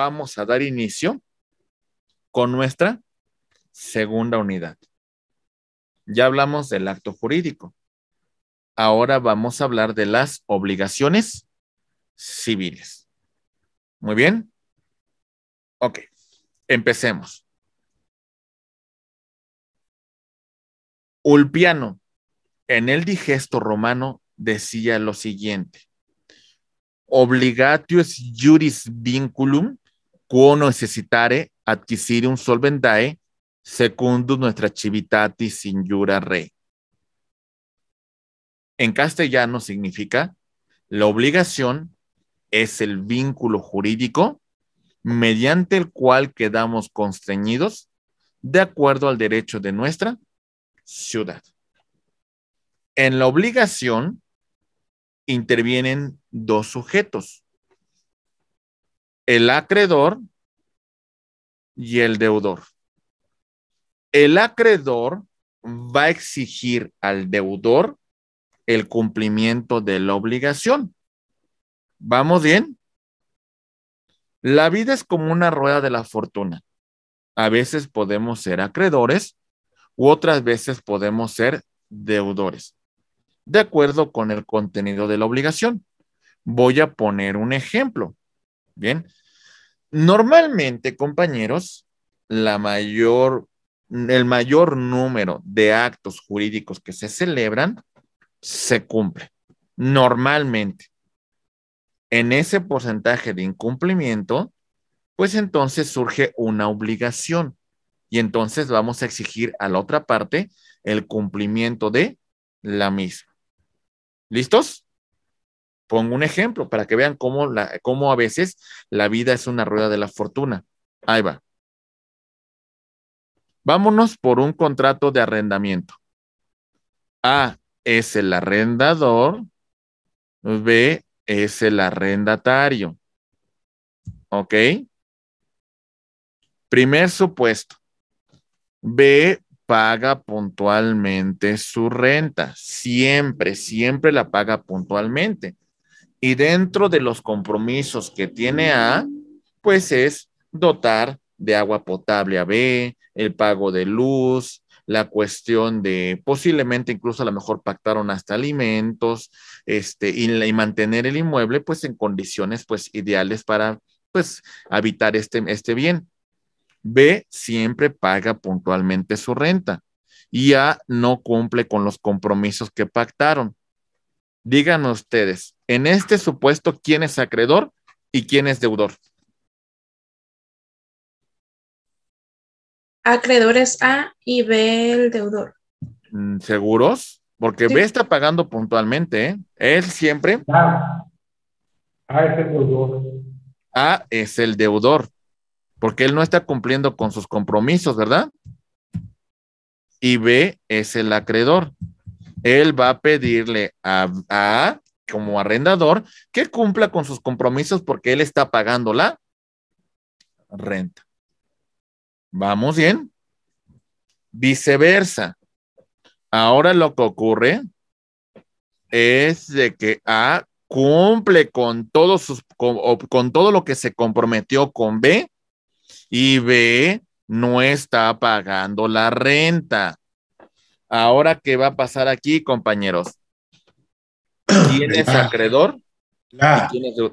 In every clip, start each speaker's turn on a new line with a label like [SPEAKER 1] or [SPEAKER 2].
[SPEAKER 1] vamos a dar inicio con nuestra segunda unidad. Ya hablamos del acto jurídico. Ahora vamos a hablar de las obligaciones civiles. Muy bien.
[SPEAKER 2] Ok, empecemos. Ulpiano, en el digesto romano,
[SPEAKER 1] decía lo siguiente: Obligatius juris vinculum quo necessitare adquisire un solvendae secundus nuestra civitatis injura re. En castellano significa la obligación es el vínculo jurídico mediante el cual quedamos constreñidos de acuerdo al derecho de nuestra ciudad. En la obligación intervienen dos sujetos, el acreedor y el deudor. El acreedor va a exigir al deudor el cumplimiento de la obligación. ¿Vamos bien? La vida es como una rueda de la fortuna. A veces podemos ser acreedores u otras veces podemos ser deudores, de acuerdo con el contenido de la obligación. Voy a poner un ejemplo. Bien. Normalmente, compañeros, la mayor, el mayor número de actos jurídicos que se celebran se cumple. Normalmente. En ese porcentaje de incumplimiento, pues entonces surge una obligación y entonces vamos a exigir a la otra parte el cumplimiento de la misma. ¿Listos? Pongo un ejemplo para que vean cómo, a veces la vida es una rueda de la fortuna. Ahí va. Vámonos por un contrato de arrendamiento. A es el arrendador, B es el arrendatario. ¿Ok? Primer supuesto. B paga puntualmente su renta. Siempre, siempre la paga puntualmente. Y dentro de los compromisos que tiene A, pues es dotar de agua potable a B, el pago de luz, la cuestión de posiblemente incluso a lo mejor pactaron hasta alimentos, este, y, mantener el inmueble pues en condiciones pues ideales para pues habitar este, este bien. B siempre paga puntualmente su renta y A no cumple con los compromisos que pactaron díganme ustedes, en este supuesto, ¿quién es acreedor y quién es deudor?
[SPEAKER 2] Acreedores A y B el deudor. Mm,
[SPEAKER 1] ¿Seguros? Porque B está pagando puntualmente, ¿eh? Él siempre. A
[SPEAKER 2] es el deudor.
[SPEAKER 1] A es el deudor, porque él no está cumpliendo con sus compromisos, ¿verdad? Y B es el acreedor él va a pedirle a, a como arrendador que cumpla con sus compromisos porque él está pagando la renta. ¿Vamos bien? Viceversa. Ahora lo que ocurre es de que A cumple con, todos sus, con todo lo que se comprometió con B y B no está pagando la renta. Ahora, ¿qué va a pasar aquí, compañeros? ¿Quién es ah. acreedor? Ah.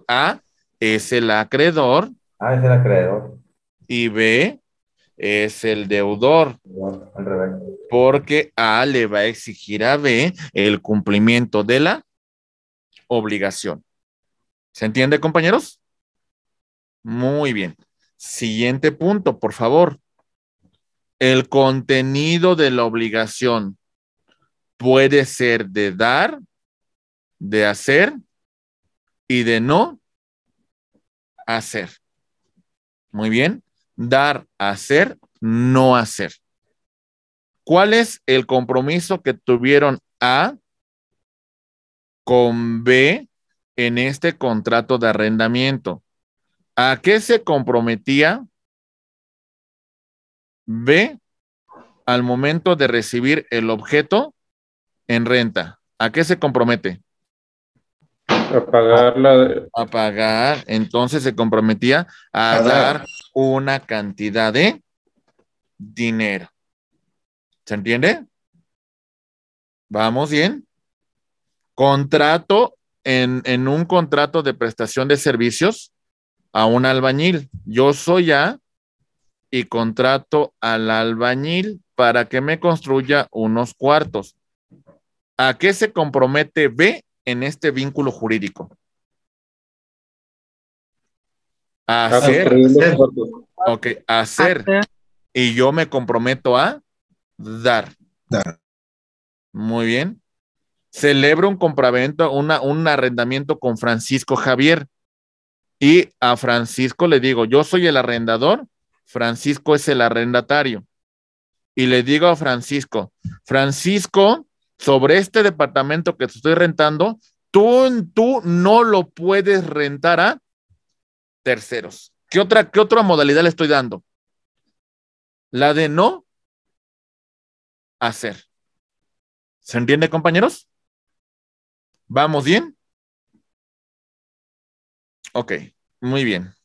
[SPEAKER 1] A es el acreedor. A ah, es el acreedor. Y B es el deudor. Porque A le va a exigir a B el cumplimiento de la obligación. ¿Se entiende, compañeros? Muy bien. Siguiente punto, por favor. El contenido de la obligación puede ser de dar, de hacer y de no hacer. Muy bien. Dar, hacer, no hacer. ¿Cuál es el compromiso que tuvieron A con B en este contrato de arrendamiento? ¿A qué se comprometía B al momento de recibir el objeto en renta? ¿A qué se compromete? A pagar la A pagar, entonces se comprometía a, dar. una cantidad de dinero. ¿Se entiende? ¿Vamos bien? Contrato en, en un contrato de prestación de servicios a un albañil. Yo soy A y contrato al albañil para que me construya unos cuartos. ¿A qué se compromete B en este vínculo jurídico? Hacer. hacer. Ok, hacer. Y yo me comprometo a dar. Dar. Muy bien. Celebro un compraventa, una, un arrendamiento con Francisco Javier. Y a Francisco le digo, yo soy el arrendador Francisco es el arrendatario. Y le digo a Francisco, Francisco, sobre este departamento que te estoy rentando, tú, no lo puedes rentar a terceros. ¿Qué
[SPEAKER 2] otra, ¿Qué otra modalidad le estoy dando? La de no hacer. ¿Se entiende, compañeros? ¿Vamos bien? Ok, muy bien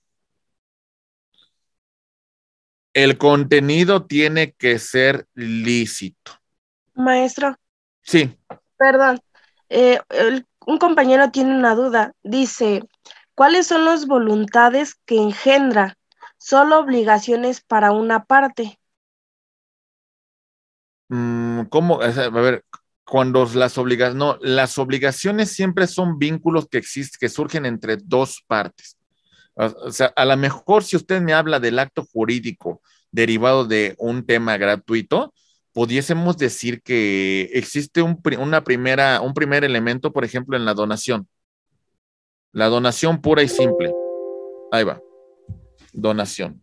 [SPEAKER 2] el contenido tiene que ser
[SPEAKER 1] lícito.
[SPEAKER 3] Maestro. Sí. Perdón. Eh, un compañero tiene una duda. Dice, ¿cuáles son las voluntades que engendra? Solo obligaciones para una parte.
[SPEAKER 1] Mm, ¿Cómo? A ver, cuando las obligaciones, no, las obligaciones siempre son vínculos que existen, que surgen entre dos partes. O sea, a lo mejor si usted me habla del acto jurídico derivado de un tema gratuito, pudiésemos decir que existe un, una primera, un primer elemento, por ejemplo, en la donación. La donación pura y simple. Ahí va. Donación.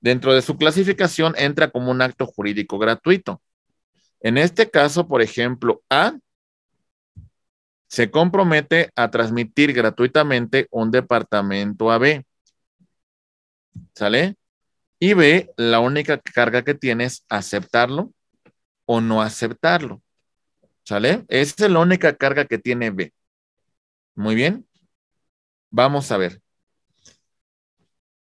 [SPEAKER 1] Dentro de su clasificación entra como un acto jurídico gratuito. En este caso, por ejemplo, A se compromete a transmitir gratuitamente un departamento a B. ¿Sale? Y B, la única carga que tiene es aceptarlo o no aceptarlo. ¿Sale? Esa es la única carga que tiene B. Muy bien. Vamos a ver.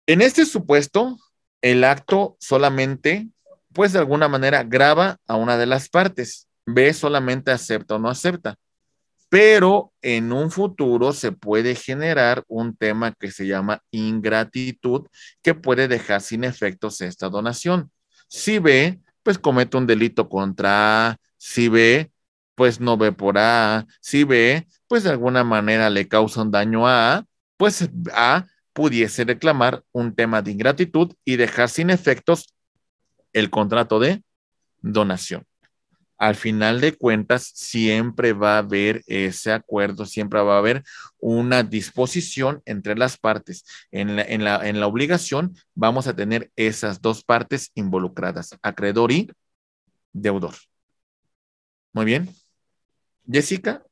[SPEAKER 1] En este supuesto, el acto solamente, pues de alguna manera, graba a una de las partes. B solamente acepta o no acepta pero en un futuro se puede generar un tema que se llama ingratitud, que puede dejar sin efectos esta donación. Si B pues comete un delito contra A, si B pues no ve por A, si B pues de alguna manera le causa un daño a A, pues A pudiese reclamar un tema de ingratitud y dejar sin efectos el contrato de donación al final de cuentas siempre va a haber ese acuerdo, siempre va a haber una disposición entre las partes. En la, obligación vamos a tener esas dos partes involucradas, acreedor y
[SPEAKER 2] deudor. Muy bien. Jessica.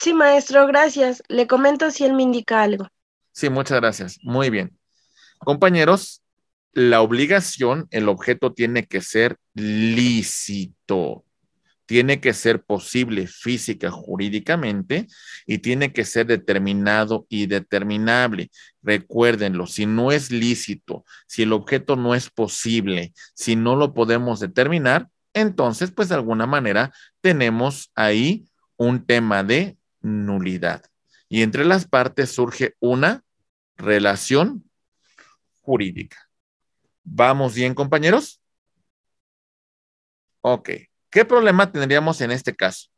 [SPEAKER 3] Sí, maestro, gracias. Le comento si él me indica algo.
[SPEAKER 2] Sí,
[SPEAKER 1] muchas gracias. Muy bien. Compañeros, la obligación, el objeto tiene que ser lícito, tiene que ser posible física, jurídicamente, y tiene que ser determinado y determinable. Recuérdenlo, si no es lícito, si el objeto no es posible, si no lo podemos determinar, entonces, pues de alguna manera tenemos ahí un tema de nulidad. Y entre las partes surge una relación jurídica. ¿Vamos bien, compañeros? Ok. ¿Qué problema tendríamos en este caso?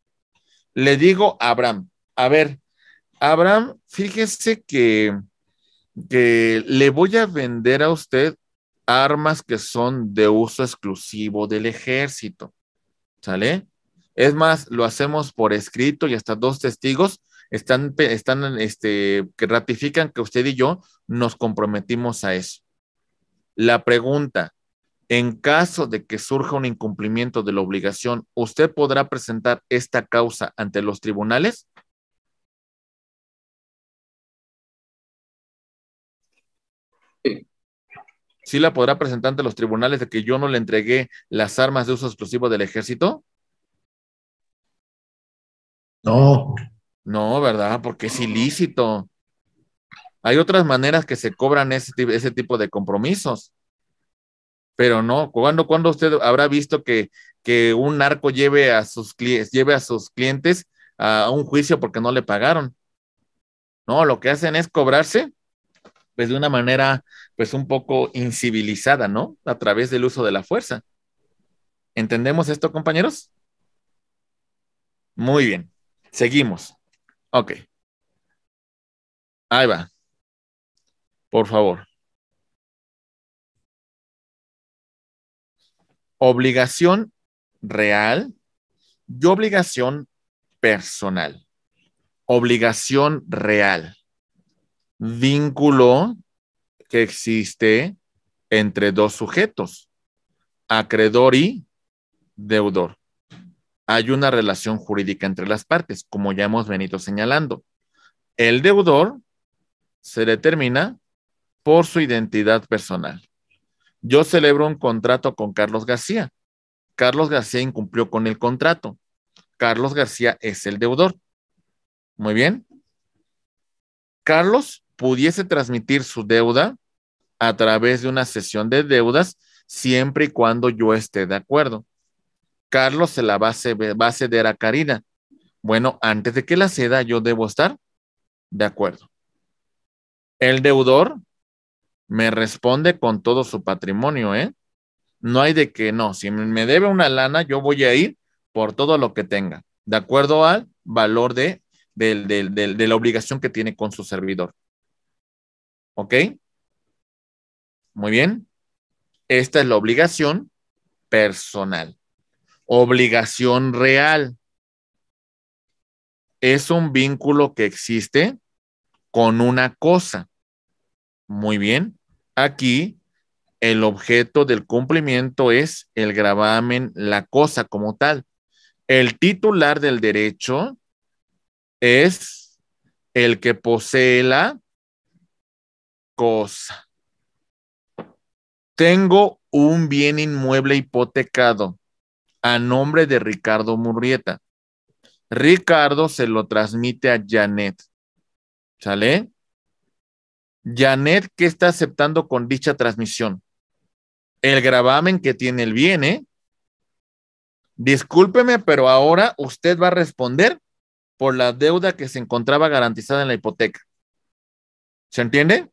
[SPEAKER 1] Le digo a Abraham, a ver, Abraham, fíjese que, que le voy a vender a usted armas que son de uso exclusivo del ejército. ¿Sale? Es más, lo hacemos por escrito y hasta dos testigos están, están este, que ratifican que usted y yo nos comprometimos a eso. La pregunta, en caso de que surja un incumplimiento de la obligación, ¿usted podrá presentar esta causa
[SPEAKER 2] ante los tribunales? Sí. la podrá presentar ante los tribunales de que yo no
[SPEAKER 1] le entregué las armas de uso exclusivo del ejército? No. No, ¿verdad? Porque es ilícito. Hay otras maneras que se cobran ese, tipo de compromisos. Pero no, ¿cuándo, usted habrá visto que, un narco lleve a sus clientes, lleve a sus clientes a un juicio porque no le pagaron? No, lo que hacen es cobrarse pues de una manera pues un poco incivilizada, ¿no? A través del uso de la fuerza. ¿Entendemos esto, compañeros? Muy
[SPEAKER 2] bien. Seguimos. Ok. Ahí va. Por favor. Obligación real y obligación
[SPEAKER 1] personal. Obligación real. Vínculo que existe entre dos sujetos, acreedor y deudor. Hay una relación jurídica entre las partes, como ya hemos venido señalando. El deudor se determina por su identidad personal. Yo celebro un contrato con Carlos García. Carlos García incumplió con el contrato. Carlos García es el deudor. Muy bien. Carlos pudiese transmitir su deuda a través de una sesión de deudas siempre y cuando yo esté de acuerdo. Carlos se la va a, ceder a Karina. Bueno, antes de que la ceda, yo debo estar de acuerdo. El deudor me responde con todo su patrimonio, ¿eh? No hay de que no, si me debe una lana, yo voy a ir por todo lo que tenga, de acuerdo al valor de, de la obligación que tiene con su servidor. ¿Ok? Muy bien. Esta es la obligación personal. Obligación real. Es un vínculo que existe con una cosa. Muy bien. Aquí el objeto del cumplimiento es el gravamen, la cosa como tal. El titular del derecho es el que posee la cosa. Tengo un bien inmueble hipotecado a nombre de Ricardo Murrieta. Ricardo se lo transmite a Janet. ¿Sale? Janet, ¿qué está aceptando con dicha transmisión? El gravamen que tiene el bien, ¿eh? Discúlpeme, pero ahora usted va a responder por la deuda que se encontraba garantizada en la hipoteca. ¿Se entiende?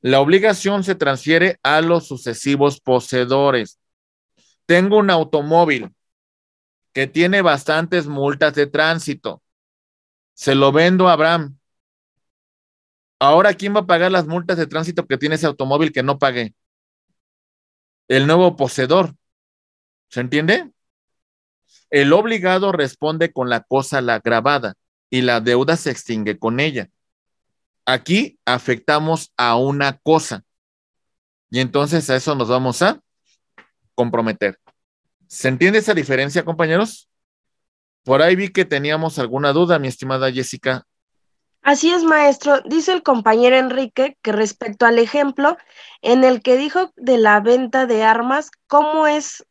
[SPEAKER 1] La obligación se transfiere a los sucesivos poseedores. Tengo un automóvil que tiene bastantes multas de tránsito. Se lo vendo a Abraham Ahora, ¿quién va a pagar las multas de tránsito que tiene ese automóvil que no pague? El nuevo poseedor. ¿Se entiende? El obligado responde con la cosa la grabada y la deuda se extingue con ella. Aquí afectamos a una cosa. Y entonces a eso nos vamos a comprometer. ¿Se entiende esa diferencia, compañeros? Por ahí vi que teníamos alguna duda, mi estimada Jessica.
[SPEAKER 3] Así es, maestro. Dice el compañero Enrique que respecto al ejemplo en el que dijo de la venta de armas, ¿cómo es,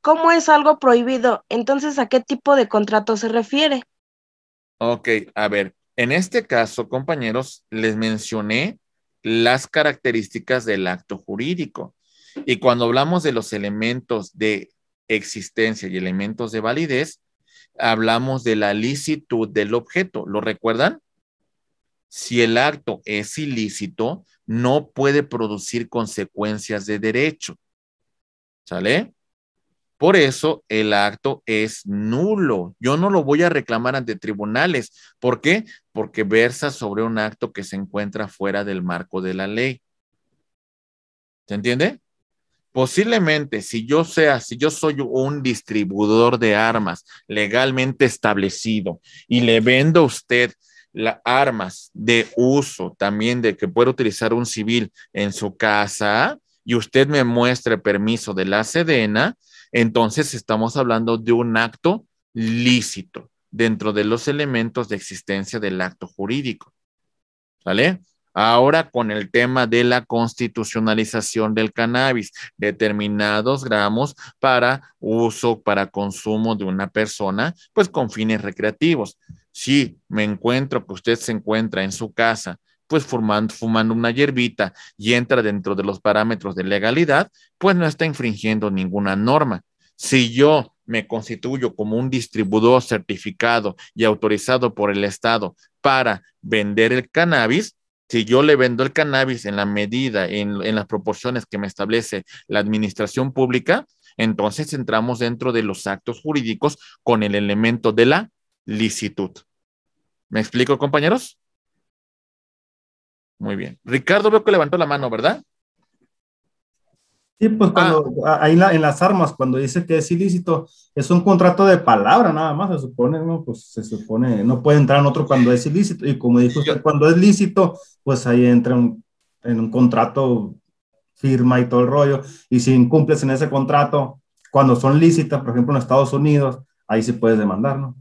[SPEAKER 3] cómo es algo prohibido? Entonces, ¿a qué tipo de contrato se refiere?
[SPEAKER 1] Ok, a ver, en este caso, compañeros, les mencioné las características del acto jurídico. Y cuando hablamos de los elementos de existencia y elementos de validez, hablamos de la licitud del objeto. ¿Lo recuerdan? si el acto es ilícito, no puede producir consecuencias de derecho. ¿Sale? Por eso el acto es nulo. Yo no lo voy a reclamar ante tribunales. ¿Por qué? Porque versa sobre un acto que se encuentra fuera del marco de la ley. ¿Se entiende? Posiblemente, si yo sea, si yo soy un distribuidor de armas legalmente establecido y le vendo a usted las armas de uso también de que puede utilizar un civil en su casa y usted me muestre permiso de la Sedena, entonces estamos hablando de un acto lícito dentro de los elementos de existencia del acto jurídico. ¿Sale? Ahora con el tema de la constitucionalización del cannabis, determinados gramos para uso, para consumo de una persona, pues con fines recreativos si me encuentro que usted se encuentra en su casa, pues fumando, una hierbita y entra dentro de los parámetros de legalidad, pues no está infringiendo ninguna norma. Si yo me constituyo como un distribuidor certificado y autorizado por el Estado para vender el cannabis, si yo le vendo el cannabis en la medida, en, las proporciones que me establece la administración pública, entonces entramos dentro de los actos jurídicos con el elemento de la licitud. ¿Me explico, compañeros? Muy bien. Ricardo, veo que levantó la mano, ¿verdad?
[SPEAKER 2] Sí, pues ah. cuando, ahí
[SPEAKER 4] en las armas, cuando dice que es ilícito, es un contrato de palabra nada más, se supone, ¿no? Pues se supone, no puede entrar en otro cuando es ilícito. Y como dijo usted, cuando es lícito, pues ahí entra en un contrato, firma y todo el rollo. Y si incumples en ese contrato, cuando son lícitas, por ejemplo, en Estados Unidos, ahí sí puedes demandar, ¿no?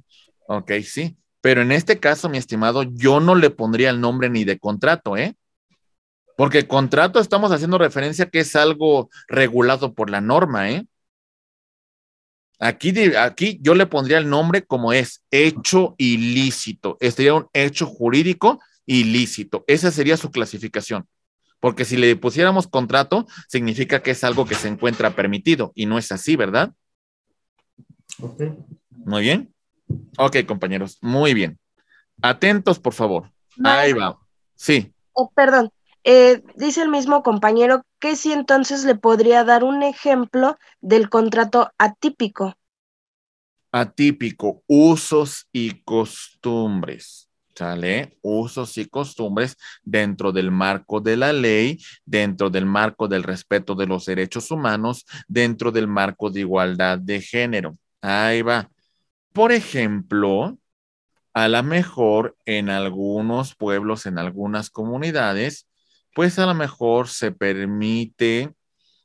[SPEAKER 1] Ok, sí. Pero en este caso, mi estimado, yo no le pondría el nombre ni de contrato, ¿eh? Porque contrato estamos haciendo referencia que es algo regulado por la norma, ¿eh? Aquí, aquí yo le pondría el nombre como es, hecho ilícito. Este sería un hecho jurídico ilícito. Esa sería su clasificación. Porque si le pusiéramos contrato, significa que es algo que se encuentra permitido y no es así, ¿verdad? Ok. Muy bien. Ok, compañeros, muy bien. Atentos, por favor. Ahí va. Sí.
[SPEAKER 3] Oh, perdón. Eh, dice el mismo compañero que si entonces le podría dar un ejemplo del contrato atípico.
[SPEAKER 1] Atípico, usos y costumbres. ¿Sale? Usos y costumbres dentro del marco de la ley, dentro del marco del respeto de los derechos humanos, dentro del marco de igualdad de género. Ahí va. Por ejemplo, a lo mejor en algunos pueblos, en algunas comunidades, pues a lo mejor se permite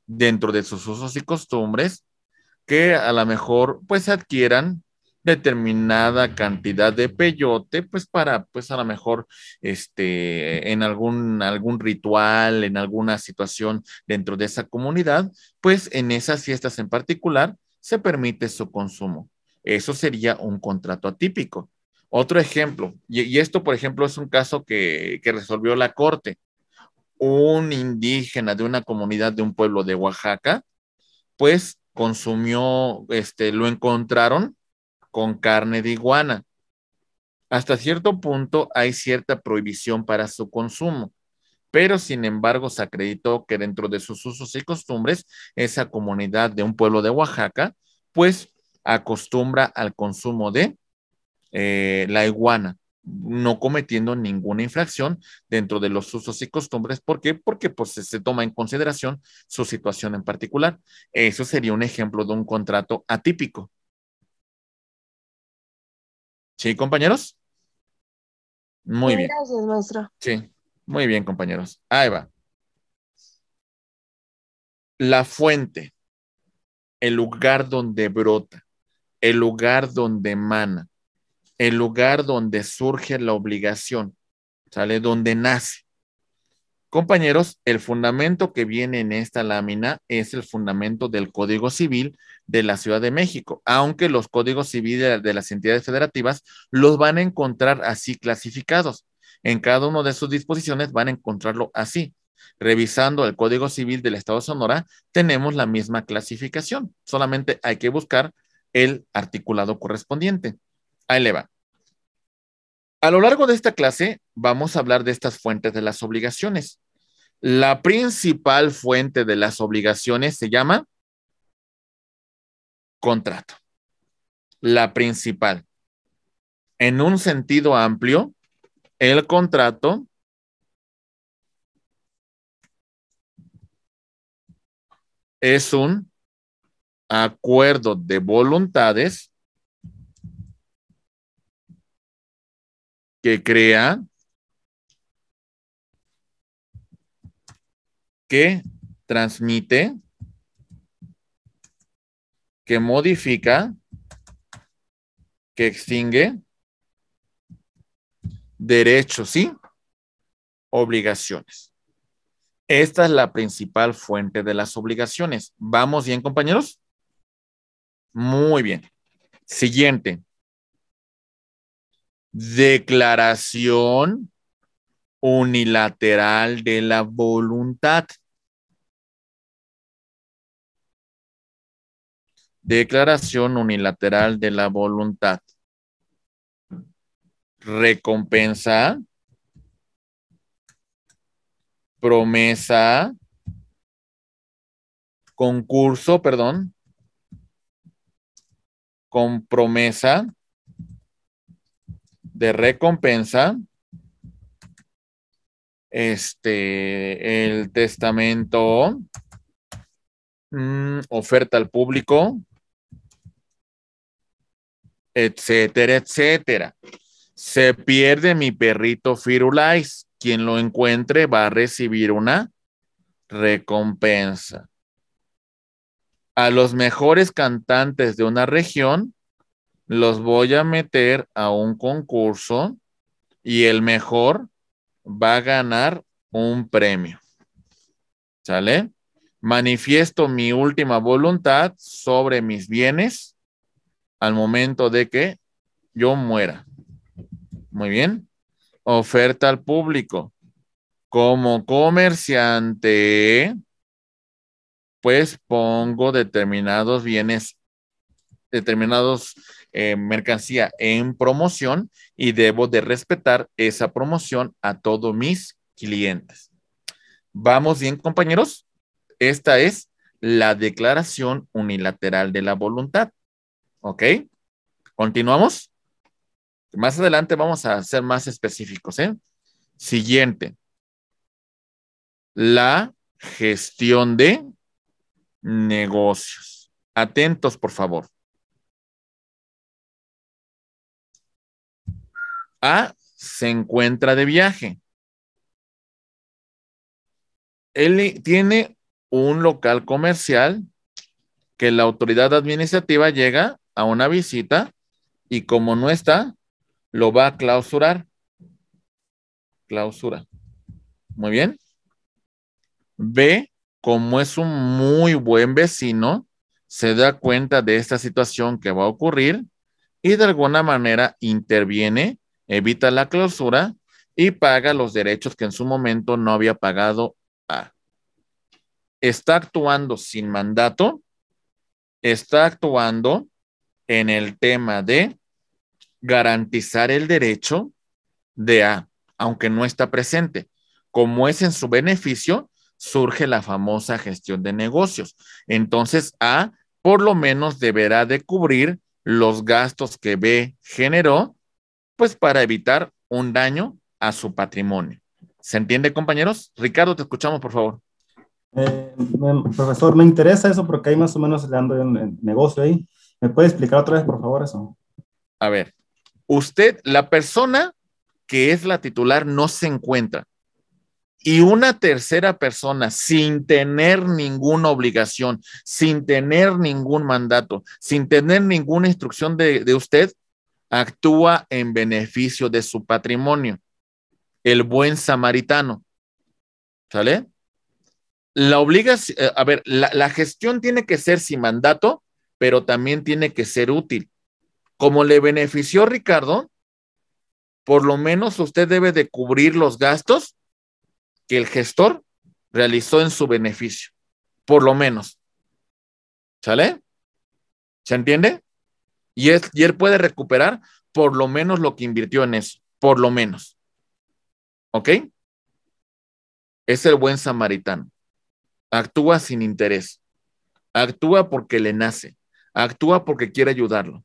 [SPEAKER 1] dentro de sus usos y costumbres que a lo mejor pues adquieran determinada cantidad de peyote, pues para, pues a lo mejor, este, en algún, algún ritual, en alguna situación dentro de esa comunidad, pues en esas fiestas en particular se permite su consumo. Eso sería un contrato atípico. Otro ejemplo, y, esto por ejemplo es un caso que, que resolvió la Corte. Un indígena de una comunidad de un pueblo de Oaxaca, pues consumió, este, lo encontraron con carne de iguana. Hasta cierto punto hay cierta prohibición para su consumo, pero sin embargo se acreditó que dentro de sus usos y costumbres, esa comunidad de un pueblo de Oaxaca, pues acostumbra al consumo de eh, la iguana, no cometiendo ninguna infracción dentro de los usos y costumbres. ¿Por qué? Porque pues, se toma en consideración su situación en particular. Eso sería un ejemplo de un contrato atípico. ¿Sí,
[SPEAKER 2] compañeros? Muy bien. Gracias, maestro. Sí, muy bien, compañeros. Ahí va. La fuente,
[SPEAKER 1] el lugar donde brota el lugar donde emana, el lugar donde surge la obligación, ¿sale? Donde nace. Compañeros, el fundamento que viene en esta lámina es el fundamento del Código Civil de la Ciudad de México, aunque los códigos civiles de las entidades federativas los van a encontrar así clasificados. En cada una de sus disposiciones van a encontrarlo así. Revisando el Código Civil del Estado de Sonora, tenemos la misma clasificación. Solamente hay que buscar el articulado correspondiente. Ahí le va. A lo largo de esta clase vamos a hablar de estas fuentes de las obligaciones. La principal fuente de las obligaciones se llama contrato. La principal.
[SPEAKER 2] En un sentido amplio, el contrato es un acuerdo de voluntades que crea que transmite
[SPEAKER 1] que modifica que extingue derechos y obligaciones. Esta es la principal fuente de las obligaciones. ¿Vamos bien, compañeros? Muy bien. Siguiente.
[SPEAKER 2] Declaración unilateral de la voluntad. Declaración unilateral de la voluntad.
[SPEAKER 1] Recompensa. Promesa. Concurso, perdón con promesa de recompensa. Este, el testamento mm, oferta al público, etcétera, etcétera. Se pierde mi perrito Firulais. Quien lo encuentre va a recibir una recompensa a los mejores cantantes de una región, los voy a meter a un concurso y el mejor va a ganar un premio. ¿Sale? Manifiesto mi última voluntad sobre mis bienes al momento de que yo muera. Muy bien. Oferta al público. Como comerciante, pues pongo determinados bienes, determinados eh, mercancía en promoción y debo de respetar esa promoción a todos mis clientes. ¿Vamos bien, compañeros? Esta es la declaración unilateral de la voluntad. ¿Ok? Continuamos. Más adelante vamos a ser más específicos. ¿eh? Siguiente.
[SPEAKER 2] La gestión de negocios. Atentos, por favor. A se encuentra de viaje.
[SPEAKER 1] Él tiene un local comercial que la autoridad administrativa llega a una visita y como no está, lo va a clausurar. Clausura. Muy bien. B como es un muy buen vecino, se da cuenta de esta situación que va a ocurrir y de alguna manera interviene, evita la clausura y paga los derechos que en su momento no había pagado a. Está actuando sin mandato, está actuando en el tema de garantizar el derecho de A, aunque no está presente. Como es en su beneficio, surge la famosa gestión de negocios. Entonces, A, por lo menos deberá de cubrir los gastos que B generó, pues para evitar un daño a su patrimonio. ¿Se entiende, compañeros? Ricardo, te escuchamos, por favor.
[SPEAKER 4] Eh, profesor, me interesa eso porque ahí más o menos le ando en negocio ahí. ¿Me puede explicar otra vez, por favor, eso?
[SPEAKER 1] A ver, usted, la persona que es la titular no se encuentra y una tercera persona sin tener ninguna obligación, sin tener ningún mandato, sin tener ninguna instrucción de, usted, actúa en beneficio de su patrimonio. El buen samaritano. ¿Sale? La obligación, eh, a ver, la, la gestión tiene que ser sin mandato, pero también tiene que ser útil. Como le benefició Ricardo, por lo menos usted debe de cubrir los gastos que el gestor realizó en su beneficio, por lo menos. ¿Sale? ¿Se entiende? Y, es, él puede recuperar por lo menos lo que invirtió en eso, por lo menos. ¿Ok? Es el buen samaritano. Actúa sin interés. Actúa porque le nace. Actúa porque quiere ayudarlo.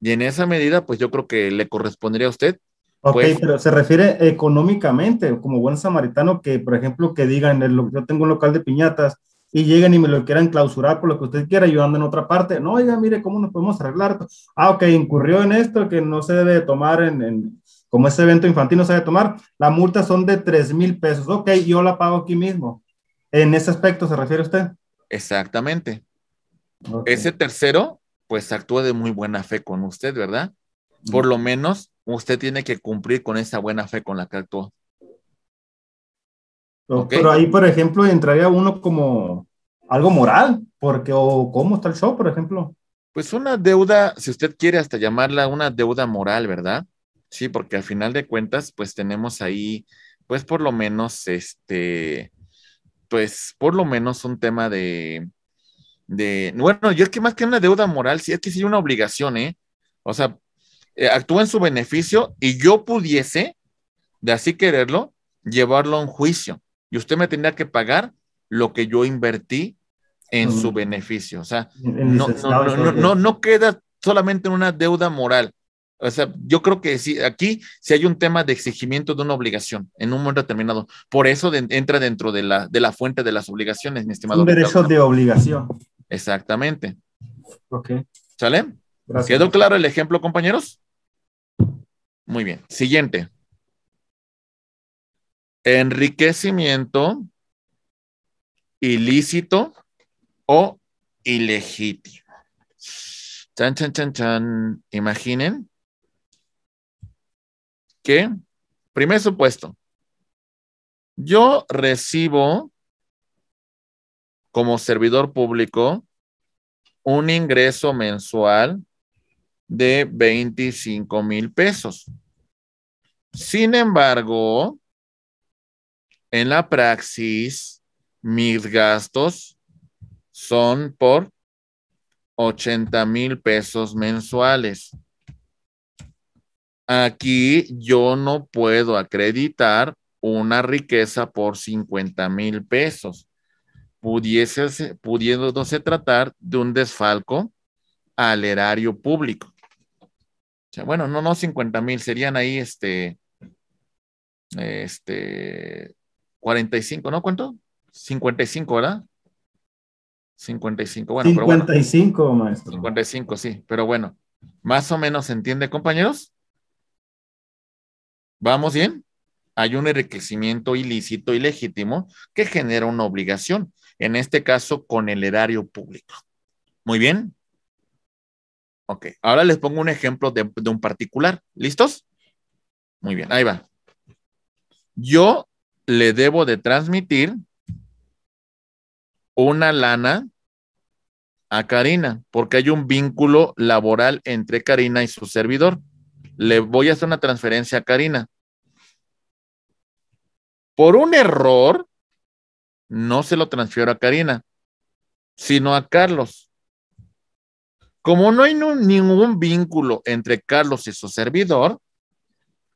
[SPEAKER 1] Y en esa medida, pues yo creo que le correspondería a usted Ok, pues pero se
[SPEAKER 4] refiere económicamente, como buen samaritano, que por ejemplo que digan, yo tengo un local de piñatas y lleguen y me lo quieran clausurar por lo que usted quiera, yo ando en otra parte. No, oiga, mire, ¿cómo nos podemos arreglar? Ah, ok, incurrió en esto que no se debe tomar en, como ese evento infantil no se debe tomar, la multa son de tres mil pesos. Ok, yo la pago aquí mismo. ¿En ese aspecto se refiere usted?
[SPEAKER 1] Exactamente. Ese tercero, pues actúa de muy buena fe con usted, ¿verdad? Por lo menos usted tiene que cumplir con esa buena fe con la que actuó Pero ahí, por
[SPEAKER 4] ejemplo, entraría uno como algo moral, porque o cómo está el show, por ejemplo.
[SPEAKER 1] Pues una deuda, si usted quiere hasta llamarla una deuda moral, ¿verdad? Sí, porque al final de cuentas, pues tenemos ahí, pues por lo menos, este, pues por lo menos un tema de, de, bueno, yo es que más que una deuda moral, sí, es que sí una obligación, ¿eh? O sea, eh, actúa en su beneficio y yo pudiese, de así quererlo, llevarlo a un juicio. Y usted me tendría que pagar lo que yo invertí en su mm. beneficio. O sea,
[SPEAKER 2] no, no, no,
[SPEAKER 1] no, queda solamente en una deuda moral. O sea, yo creo que aquí si hay un tema de exigimiento de una obligación en un momento determinado. Por eso entra dentro de la, de la fuente de las obligaciones, mi estimado. Un derecho
[SPEAKER 4] de obligación.
[SPEAKER 1] Exactamente. Ok. ¿Sale? ¿Quedó claro el ejemplo, compañeros? Muy bien. Siguiente. Enriquecimiento ilícito o ilegítimo. Chan, chan, chan, chan. Imaginen
[SPEAKER 2] que, primer supuesto, yo recibo como servidor público
[SPEAKER 1] un ingreso mensual de 25 mil pesos. Sin embargo, en la praxis, mis gastos son por 80 mil pesos mensuales. Aquí yo no puedo acreditar una riqueza por 50 mil pesos. Pudiese, pudiéndose tratar de un desfalco al erario público bueno, no, no 50 mil, serían ahí este, este, 45, ¿no? ¿Cuánto? 55, ¿verdad? 55, bueno. 55, maestro. 55, sí, pero bueno, más o menos se entiende, compañeros. ¿Vamos bien? Hay un enriquecimiento ilícito y legítimo que genera una obligación, en este caso con el erario público. Muy bien, Ok, ahora les pongo un ejemplo de, un particular. ¿Listos? Muy bien, ahí va. Yo le debo de transmitir una lana a Karina, porque hay un vínculo laboral entre Karina y su servidor. Le voy a hacer una transferencia a Karina. Por un error, no se lo transfiero a Karina, sino a Carlos. Como no hay ningún vínculo entre Carlos y su servidor,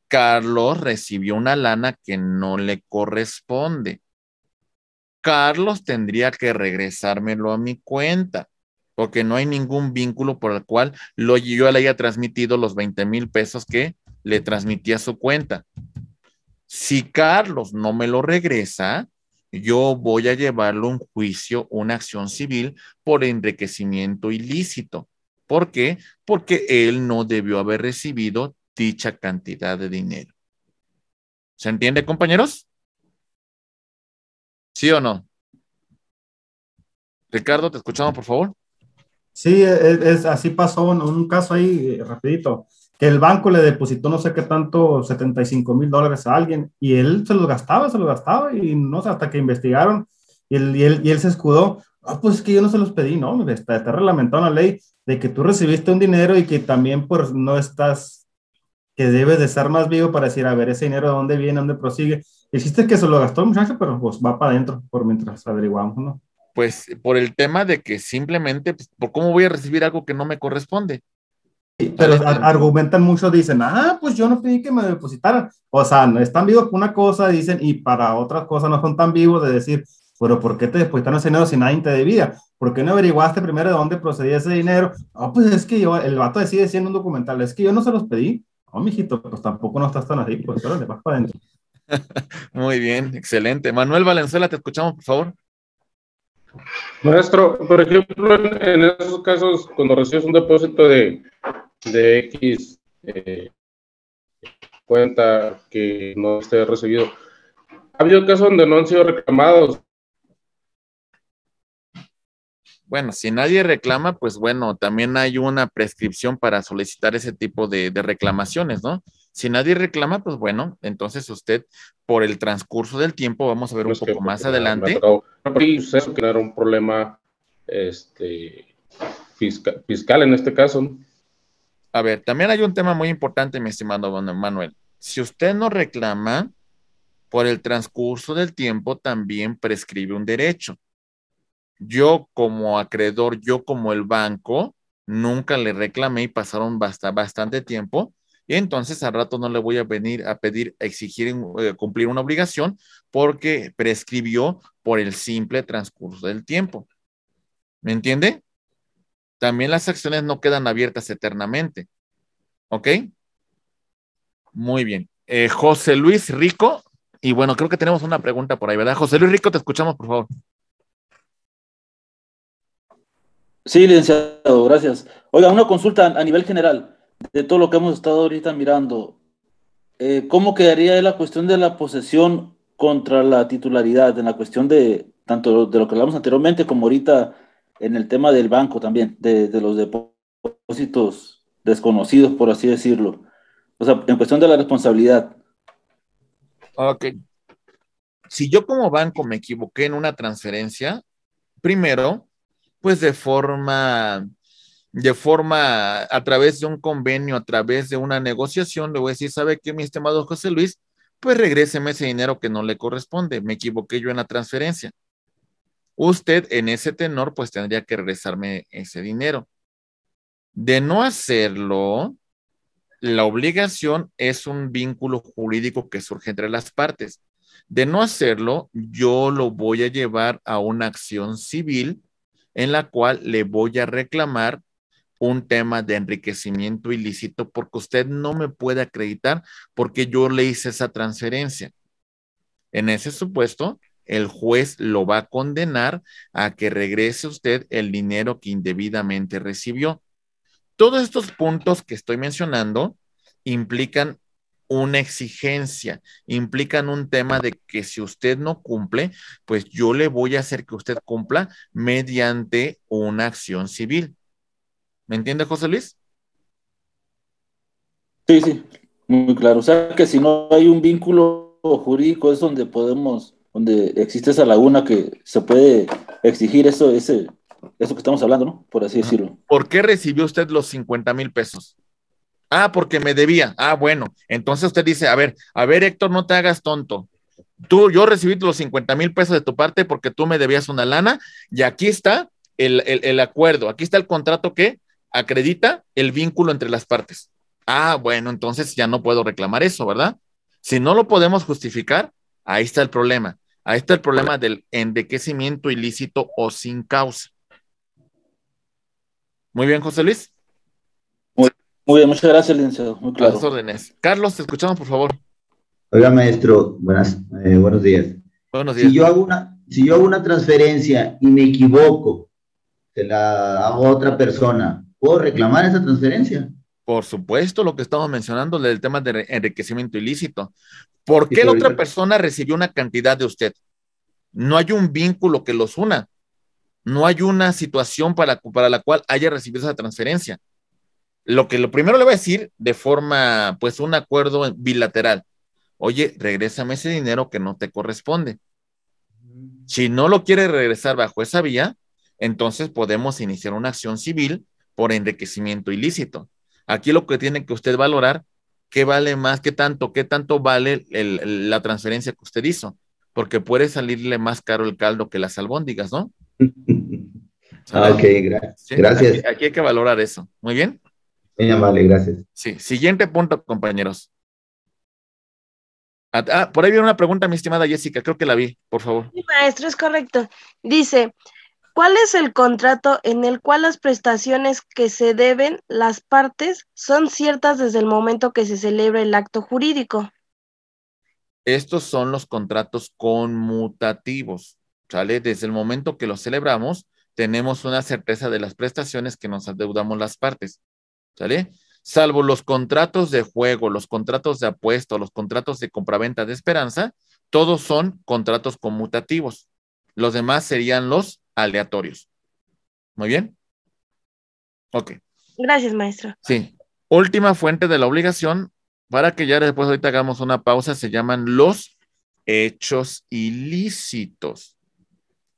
[SPEAKER 1] Carlos recibió una lana que no le corresponde. Carlos tendría que regresármelo a mi cuenta, porque no hay ningún vínculo por el cual yo le haya transmitido los 20 mil pesos que le transmití a su cuenta. Si Carlos no me lo regresa, yo voy a llevarlo a un juicio, una acción civil por enriquecimiento ilícito. ¿Por qué? Porque él no debió haber recibido dicha
[SPEAKER 2] cantidad de dinero. ¿Se entiende, compañeros? ¿Sí o no? Ricardo, te escuchamos, por favor.
[SPEAKER 4] Sí, e, e, es, así pasó en un caso ahí, eh, rapidito, que el banco le depositó no sé qué tanto, 75 mil dólares a alguien y él se los gastaba, se los gastaba y no sé, hasta que investigaron y él se escudó, ah, pues es que yo no se los pedí, ¿no? Está, está reglamentado la ley de que tú recibiste un dinero y que también pues no estás, que debes de estar más vivo para decir, a ver, ese dinero de dónde viene, dónde prosigue. Existe que se lo gastó el muchacho, pero pues va para adentro por mientras averiguamos, ¿no?
[SPEAKER 1] Pues por el tema de que simplemente, pues, ¿por cómo voy a recibir algo que no me corresponde?
[SPEAKER 4] pero argumentan mucho, dicen, ah, pues yo no pedí que me depositaran. O sea, no están vivos por una cosa, dicen, y para otras cosas no son tan vivos de decir, pero ¿por qué te depositaron ese dinero si nadie te debía? ¿Por qué no averiguaste primero de dónde procedía ese dinero? Ah, pues es que yo, el vato decide siendo un documental, es que yo no se los pedí. Ah, mijito, pues tampoco no estás tan así, pues ahora le vas para adentro.
[SPEAKER 1] Muy bien, excelente. Manuel Valenzuela, te escuchamos, por favor. Maestro, por ejemplo, en esos casos, cuando recibes un depósito de, X eh, cuenta que no esté recibido, ha habido casos donde no han sido reclamados bueno, si nadie reclama, pues bueno, también hay una prescripción para solicitar ese tipo de, reclamaciones, ¿no? Si nadie reclama, pues bueno, entonces usted, por el transcurso del tiempo, vamos a ver un pues poco más adelante. No era un problema este, fiscal, en este caso. A ver, también hay un tema muy importante, mi estimado Manuel. Si usted no reclama, por el transcurso del tiempo también prescribe un derecho yo como acreedor, yo como el banco, nunca le reclamé y pasaron bastante tiempo. Y entonces al rato no le voy a venir a pedir, exigir eh, cumplir una obligación porque prescribió por el simple transcurso del tiempo. ¿Me entiende? También las acciones no quedan abiertas eternamente. ¿Ok? Muy bien. Eh, José Luis Rico, y bueno, creo que tenemos una pregunta por ahí, ¿verdad? José Luis Rico, te escuchamos, por favor. Sí, licenciado, gracias. Oiga, una consulta a nivel general de todo lo que hemos estado ahorita mirando. Eh, ¿Cómo quedaría la cuestión de la posesión contra la titularidad en la cuestión de tanto de lo que hablamos anteriormente como ahorita en el tema del banco
[SPEAKER 4] también, de, de los depósitos desconocidos, por así decirlo? O sea,
[SPEAKER 2] en cuestión de la responsabilidad.
[SPEAKER 1] Ok. Si yo como banco me equivoqué en una transferencia, primero, pues de forma, de forma, a través de un convenio, a través de una negociación, le voy a decir, ¿sabe qué, mi estimado José Luis? Pues regréseme ese dinero que no le corresponde, me equivoqué yo en la transferencia. Usted en ese tenor, pues tendría que regresarme ese dinero. De no hacerlo, la obligación es un vínculo jurídico que surge entre las partes. De no hacerlo, yo lo voy a llevar a una acción civil en la cual le voy a reclamar un tema de enriquecimiento ilícito porque usted no me puede acreditar porque yo le hice esa transferencia. En ese supuesto, el juez lo va a condenar a que regrese usted el dinero que indebidamente recibió. Todos estos puntos que estoy mencionando implican una exigencia, implican un tema de que si usted no cumple, pues yo le voy a hacer que usted cumpla mediante una acción civil. ¿Me entiende, José Luis? Sí, sí, muy claro. O sea que si no hay un vínculo jurídico es donde podemos, donde
[SPEAKER 4] existe esa laguna que se puede exigir eso, ese, eso que estamos hablando, ¿no? Por así
[SPEAKER 1] decirlo. ¿Por qué recibió usted los 50 mil pesos? Ah, porque me debía. Ah, bueno. Entonces usted dice, a ver, a ver, Héctor, no te hagas tonto. Tú, yo recibí los 50 mil pesos de tu parte porque tú me debías una lana y aquí está el, acuerdo, aquí está el contrato que acredita el vínculo entre las partes. Ah, bueno, entonces ya no puedo reclamar eso, ¿verdad? Si no lo podemos justificar, ahí está el problema. Ahí está el problema del enriquecimiento ilícito o sin causa. Muy bien, José Luis. Muy bien, muchas gracias, licenciado. Muy claro. órdenes. Carlos, te escuchamos, por favor.
[SPEAKER 2] Hola, maestro. Buenas, eh, buenos días.
[SPEAKER 1] Si yo, hago una, transferencia y me equivoco, se la hago a otra persona, ¿puedo reclamar esa transferencia? Por supuesto, lo que estamos mencionando del tema de enriquecimiento ilícito. ¿Por qué la otra persona recibió una cantidad de usted? No hay un vínculo que los una. No hay una situación para, para la cual haya recibido esa transferencia. Lo que lo primero le voy a decir de forma, pues un acuerdo bilateral. Oye, regrésame ese dinero que no te corresponde. Si no lo quiere regresar bajo esa vía, entonces podemos iniciar una acción civil por enriquecimiento ilícito. Aquí lo que tiene que usted valorar, qué vale más, qué tanto, qué tanto vale la transferencia que usted hizo, porque puede salirle más caro el caldo que las albóndigas, ¿no?
[SPEAKER 2] ok, gracias.
[SPEAKER 1] aquí, hay que valorar eso. Muy bien. Muy vale, gracias. Sí, siguiente punto, compañeros. Ah, ah, por ahí viene una pregunta, mi estimada Jessica, creo que la vi, por favor.
[SPEAKER 3] Sí, maestro, es correcto. Dice, ¿cuál es el contrato en el cual las prestaciones que se deben las partes son ciertas desde el momento que se celebra el acto jurídico?
[SPEAKER 1] Estos son los contratos conmutativos, ¿sale? Desde el momento que los celebramos, tenemos una certeza de las prestaciones que nos adeudamos las partes. ¿sale? Salvo los contratos de juego, los contratos de apuesto, los contratos de compraventa de esperanza, todos son contratos conmutativos. Los demás serían los aleatorios. ¿Muy bien? Ok.
[SPEAKER 3] Gracias, maestro.
[SPEAKER 1] Sí. Última fuente de la obligación, para que ya después ahorita hagamos una pausa, se llaman los hechos ilícitos.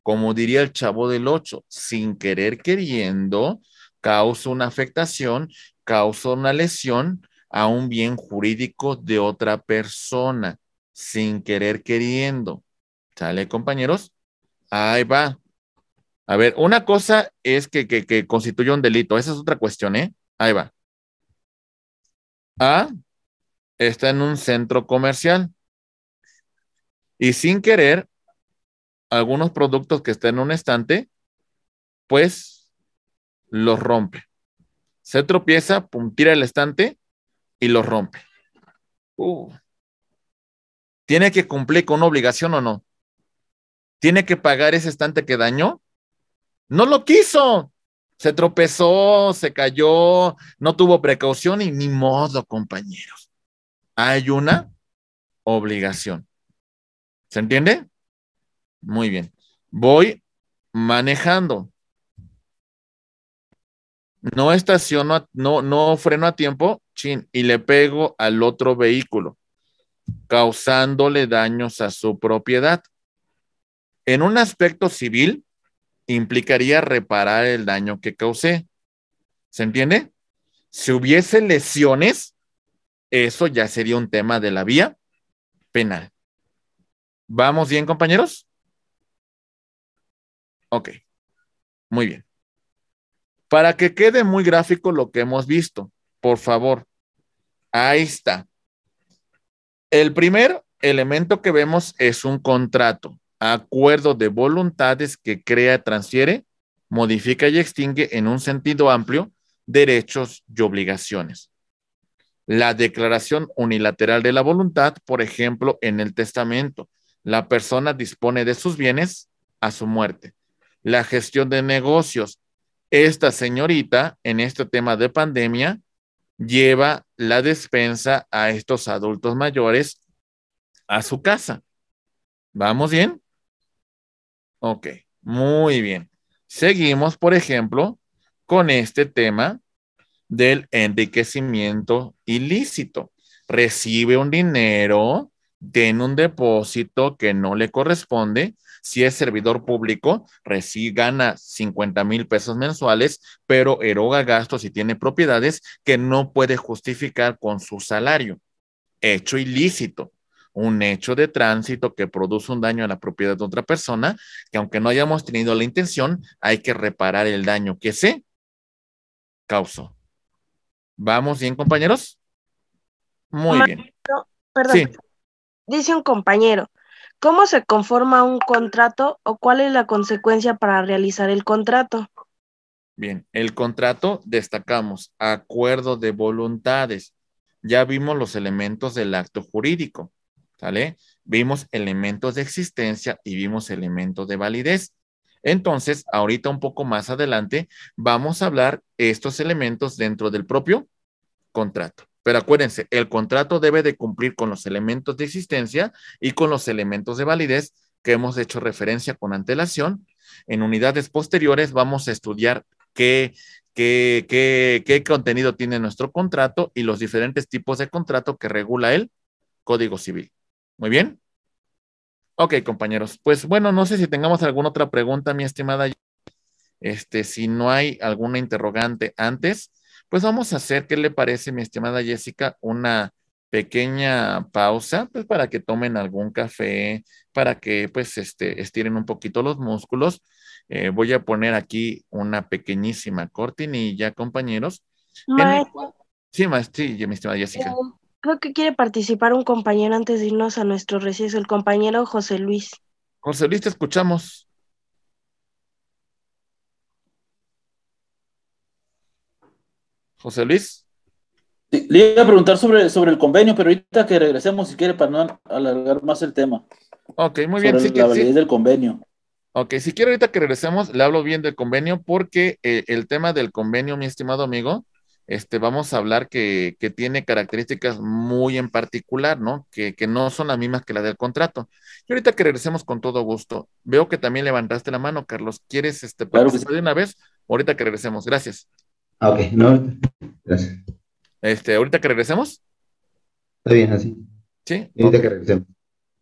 [SPEAKER 1] Como diría el chavo del 8, sin querer queriendo, causa una afectación, causa una lesión a un bien jurídico de otra persona, sin querer queriendo. ¿Sale, compañeros? Ahí va. A ver, una cosa es que, constituye un delito. Esa es otra cuestión, ¿eh? Ahí va. A está en un centro comercial y sin querer, algunos productos que están en un estante, pues lo rompe. Se tropieza, tira el estante y lo rompe. Uh. ¿Tiene que cumplir con una obligación o no? ¿Tiene que pagar ese estante que dañó? No lo quiso. Se tropezó, se cayó, no tuvo precaución y ni modo, compañeros. Hay una obligación. ¿Se entiende? Muy bien. Voy manejando no estaciono, no, no freno a tiempo, chin, y le pego al otro vehículo, causándole daños a su propiedad. En un aspecto civil, implicaría reparar el daño que causé. ¿Se entiende? Si hubiese lesiones, eso ya sería un tema de la vía penal. ¿Vamos bien, compañeros? Ok, muy bien. Para que quede muy gráfico lo que hemos visto, por favor. Ahí está. El primer elemento que vemos es un contrato, acuerdo de voluntades que crea, transfiere, modifica y extingue en un sentido amplio derechos y obligaciones. La declaración unilateral de la voluntad, por ejemplo, en el testamento, la persona dispone de sus bienes a su muerte. La gestión de negocios, esta señorita en este tema de pandemia lleva la despensa a estos adultos mayores a su casa. ¿Vamos bien? Ok, muy bien. Seguimos, por ejemplo, con este tema del enriquecimiento ilícito. Recibe un dinero, de un depósito que no le corresponde si es servidor público, recibe, gana 50 mil pesos mensuales, pero eroga gastos y tiene propiedades que no puede justificar con su salario. Hecho ilícito un hecho de tránsito que produce un daño a la propiedad de otra persona, que aunque no hayamos tenido la intención, hay que reparar el daño que se causó. ¿Vamos bien, compañeros? Muy bien.
[SPEAKER 3] Perdón. Dice un compañero, ¿Cómo se conforma un contrato o cuál es la consecuencia para realizar el contrato?
[SPEAKER 1] Bien, el contrato destacamos acuerdo de voluntades. Ya vimos los elementos del acto jurídico, ¿sale? Vimos elementos de existencia y vimos elementos de validez. Entonces, ahorita un poco más adelante, vamos a hablar estos elementos dentro del propio contrato. Pero acuérdense, el contrato debe de cumplir con los elementos de existencia y con los elementos de validez que hemos hecho referencia con antelación. En unidades posteriores vamos a estudiar qué, qué, qué, qué contenido tiene nuestro contrato y los diferentes tipos de contrato que regula el Código Civil. Muy bien. Ok, compañeros. Pues bueno, no sé si tengamos alguna otra pregunta, mi estimada. Este, si no hay alguna interrogante antes, pues vamos a hacer, ¿qué le parece, mi estimada Jessica? Una pequeña pausa, pues para que tomen algún café, para que pues este, estiren un poquito los músculos. Eh, voy a poner aquí una pequeñísima cortinilla, compañeros. Sí, maestro, sí, mi estimada Jessica.
[SPEAKER 2] Eh, creo que
[SPEAKER 3] quiere participar un compañero antes de irnos a nuestro receso, el compañero José Luis.
[SPEAKER 1] José Luis, te escuchamos. José Luis. le iba a preguntar sobre, sobre el convenio, pero ahorita que regresemos, si quiere, para no alargar más el tema. Ok, muy bien. Sobre sí, la validez del convenio. Ok, si quiere, ahorita que regresemos, le hablo bien del convenio, porque eh, el tema del convenio, mi estimado amigo, este, vamos a hablar que, tiene características muy en particular, ¿no? Que, no son las mismas que la del contrato. Y ahorita que regresemos con todo gusto, veo que también levantaste la mano, Carlos. ¿Quieres este, participar de una vez? Ahorita que regresemos. Gracias.
[SPEAKER 2] Ah, ok, no, gracias.
[SPEAKER 1] Este, ahorita que regresemos. Está bien, así. Sí.
[SPEAKER 2] Ahorita que regresemos.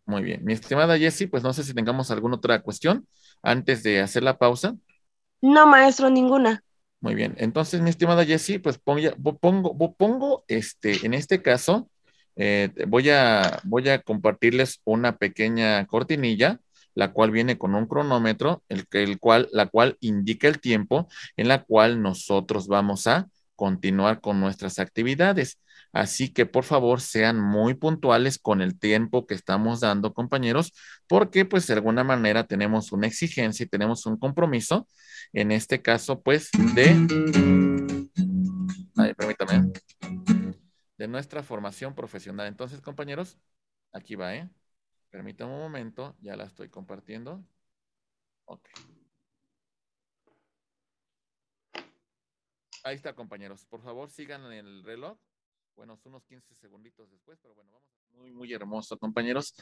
[SPEAKER 1] Muy bien. Mi estimada Jessie, pues no sé si tengamos alguna otra cuestión antes de hacer la pausa.
[SPEAKER 3] No, maestro, ninguna.
[SPEAKER 1] Muy bien. Entonces, mi estimada Jessie, pues pongo, pongo, pongo, este, en este caso, eh, voy, a, voy a compartirles una pequeña cortinilla la cual viene con un cronómetro, el, el cual, la cual indica el tiempo en la cual nosotros vamos a continuar con nuestras actividades. Así que por favor sean muy puntuales con el tiempo que estamos dando, compañeros, porque pues de alguna manera tenemos una exigencia y tenemos un compromiso, en este caso pues
[SPEAKER 2] de...
[SPEAKER 1] De nuestra formación profesional. Entonces, compañeros, aquí va, ¿eh? Permítame un momento, ya la estoy compartiendo. Ok. Ahí está, compañeros. Por favor, sigan el reloj. Bueno, son unos 15 segunditos después, pero bueno, vamos. Muy, muy hermoso, compañeros.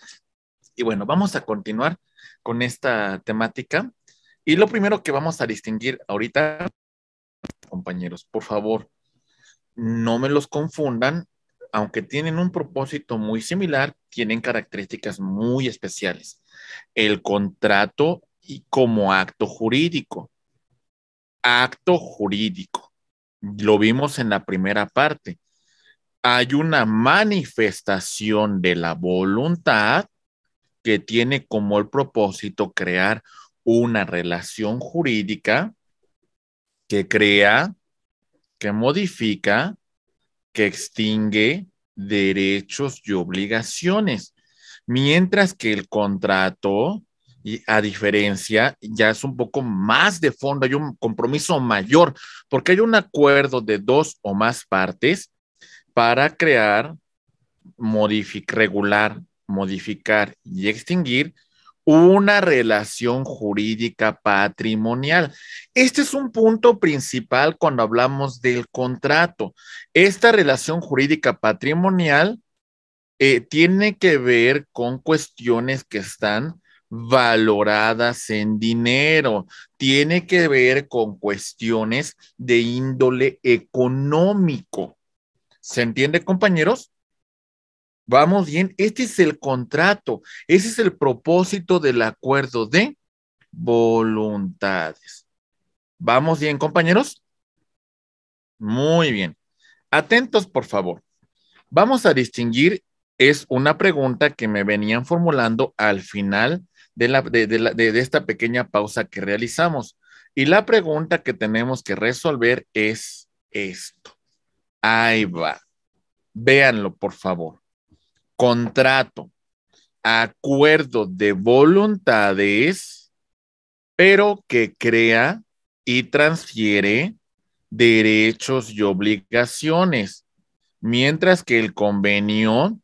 [SPEAKER 1] Y bueno, vamos a continuar con esta temática. Y lo primero que vamos a distinguir ahorita, compañeros, por favor, no me los confundan aunque tienen un propósito muy similar, tienen características muy especiales. El contrato y como acto jurídico. Acto jurídico. Lo vimos en la primera parte. Hay una manifestación de la voluntad que tiene como el propósito crear una relación jurídica que crea, que modifica que extingue derechos y obligaciones, mientras que el contrato, y a diferencia, ya es un poco más de fondo, hay un compromiso mayor, porque hay un acuerdo de dos o más partes para crear, regular, modificar y extinguir una relación jurídica patrimonial. Este es un punto principal cuando hablamos del contrato. Esta relación jurídica patrimonial eh, tiene que ver con cuestiones que están valoradas en dinero, tiene que ver con cuestiones de índole económico. ¿Se entiende, compañeros? Vamos bien, este es el contrato, ese es el propósito del acuerdo de voluntades. ¿Vamos bien, compañeros? Muy bien. Atentos, por favor. Vamos a distinguir, es una pregunta que me venían formulando al final de, la, de, esta pequeña pausa que realizamos. Y la pregunta que tenemos que resolver es esto. Ahí va. Véanlo, por favor contrato, acuerdo de voluntades, pero que crea y transfiere derechos y obligaciones, mientras que el convenio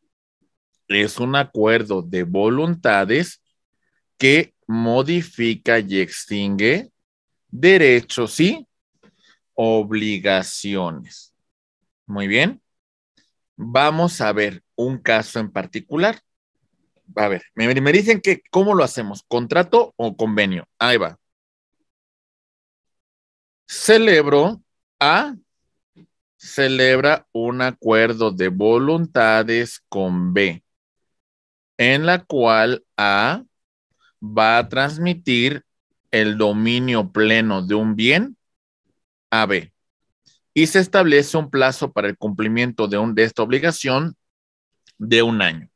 [SPEAKER 1] es un acuerdo de voluntades que modifica y extingue derechos y obligaciones. Muy bien. Vamos a ver un caso en particular. A ver, me, dicen que cómo lo hacemos, contrato o convenio. Ahí va. Celebro a celebra un acuerdo de voluntades con B, en la cual A va a transmitir el dominio pleno de un bien a B y se establece un plazo para el cumplimiento de, un, de esta obligación de un año.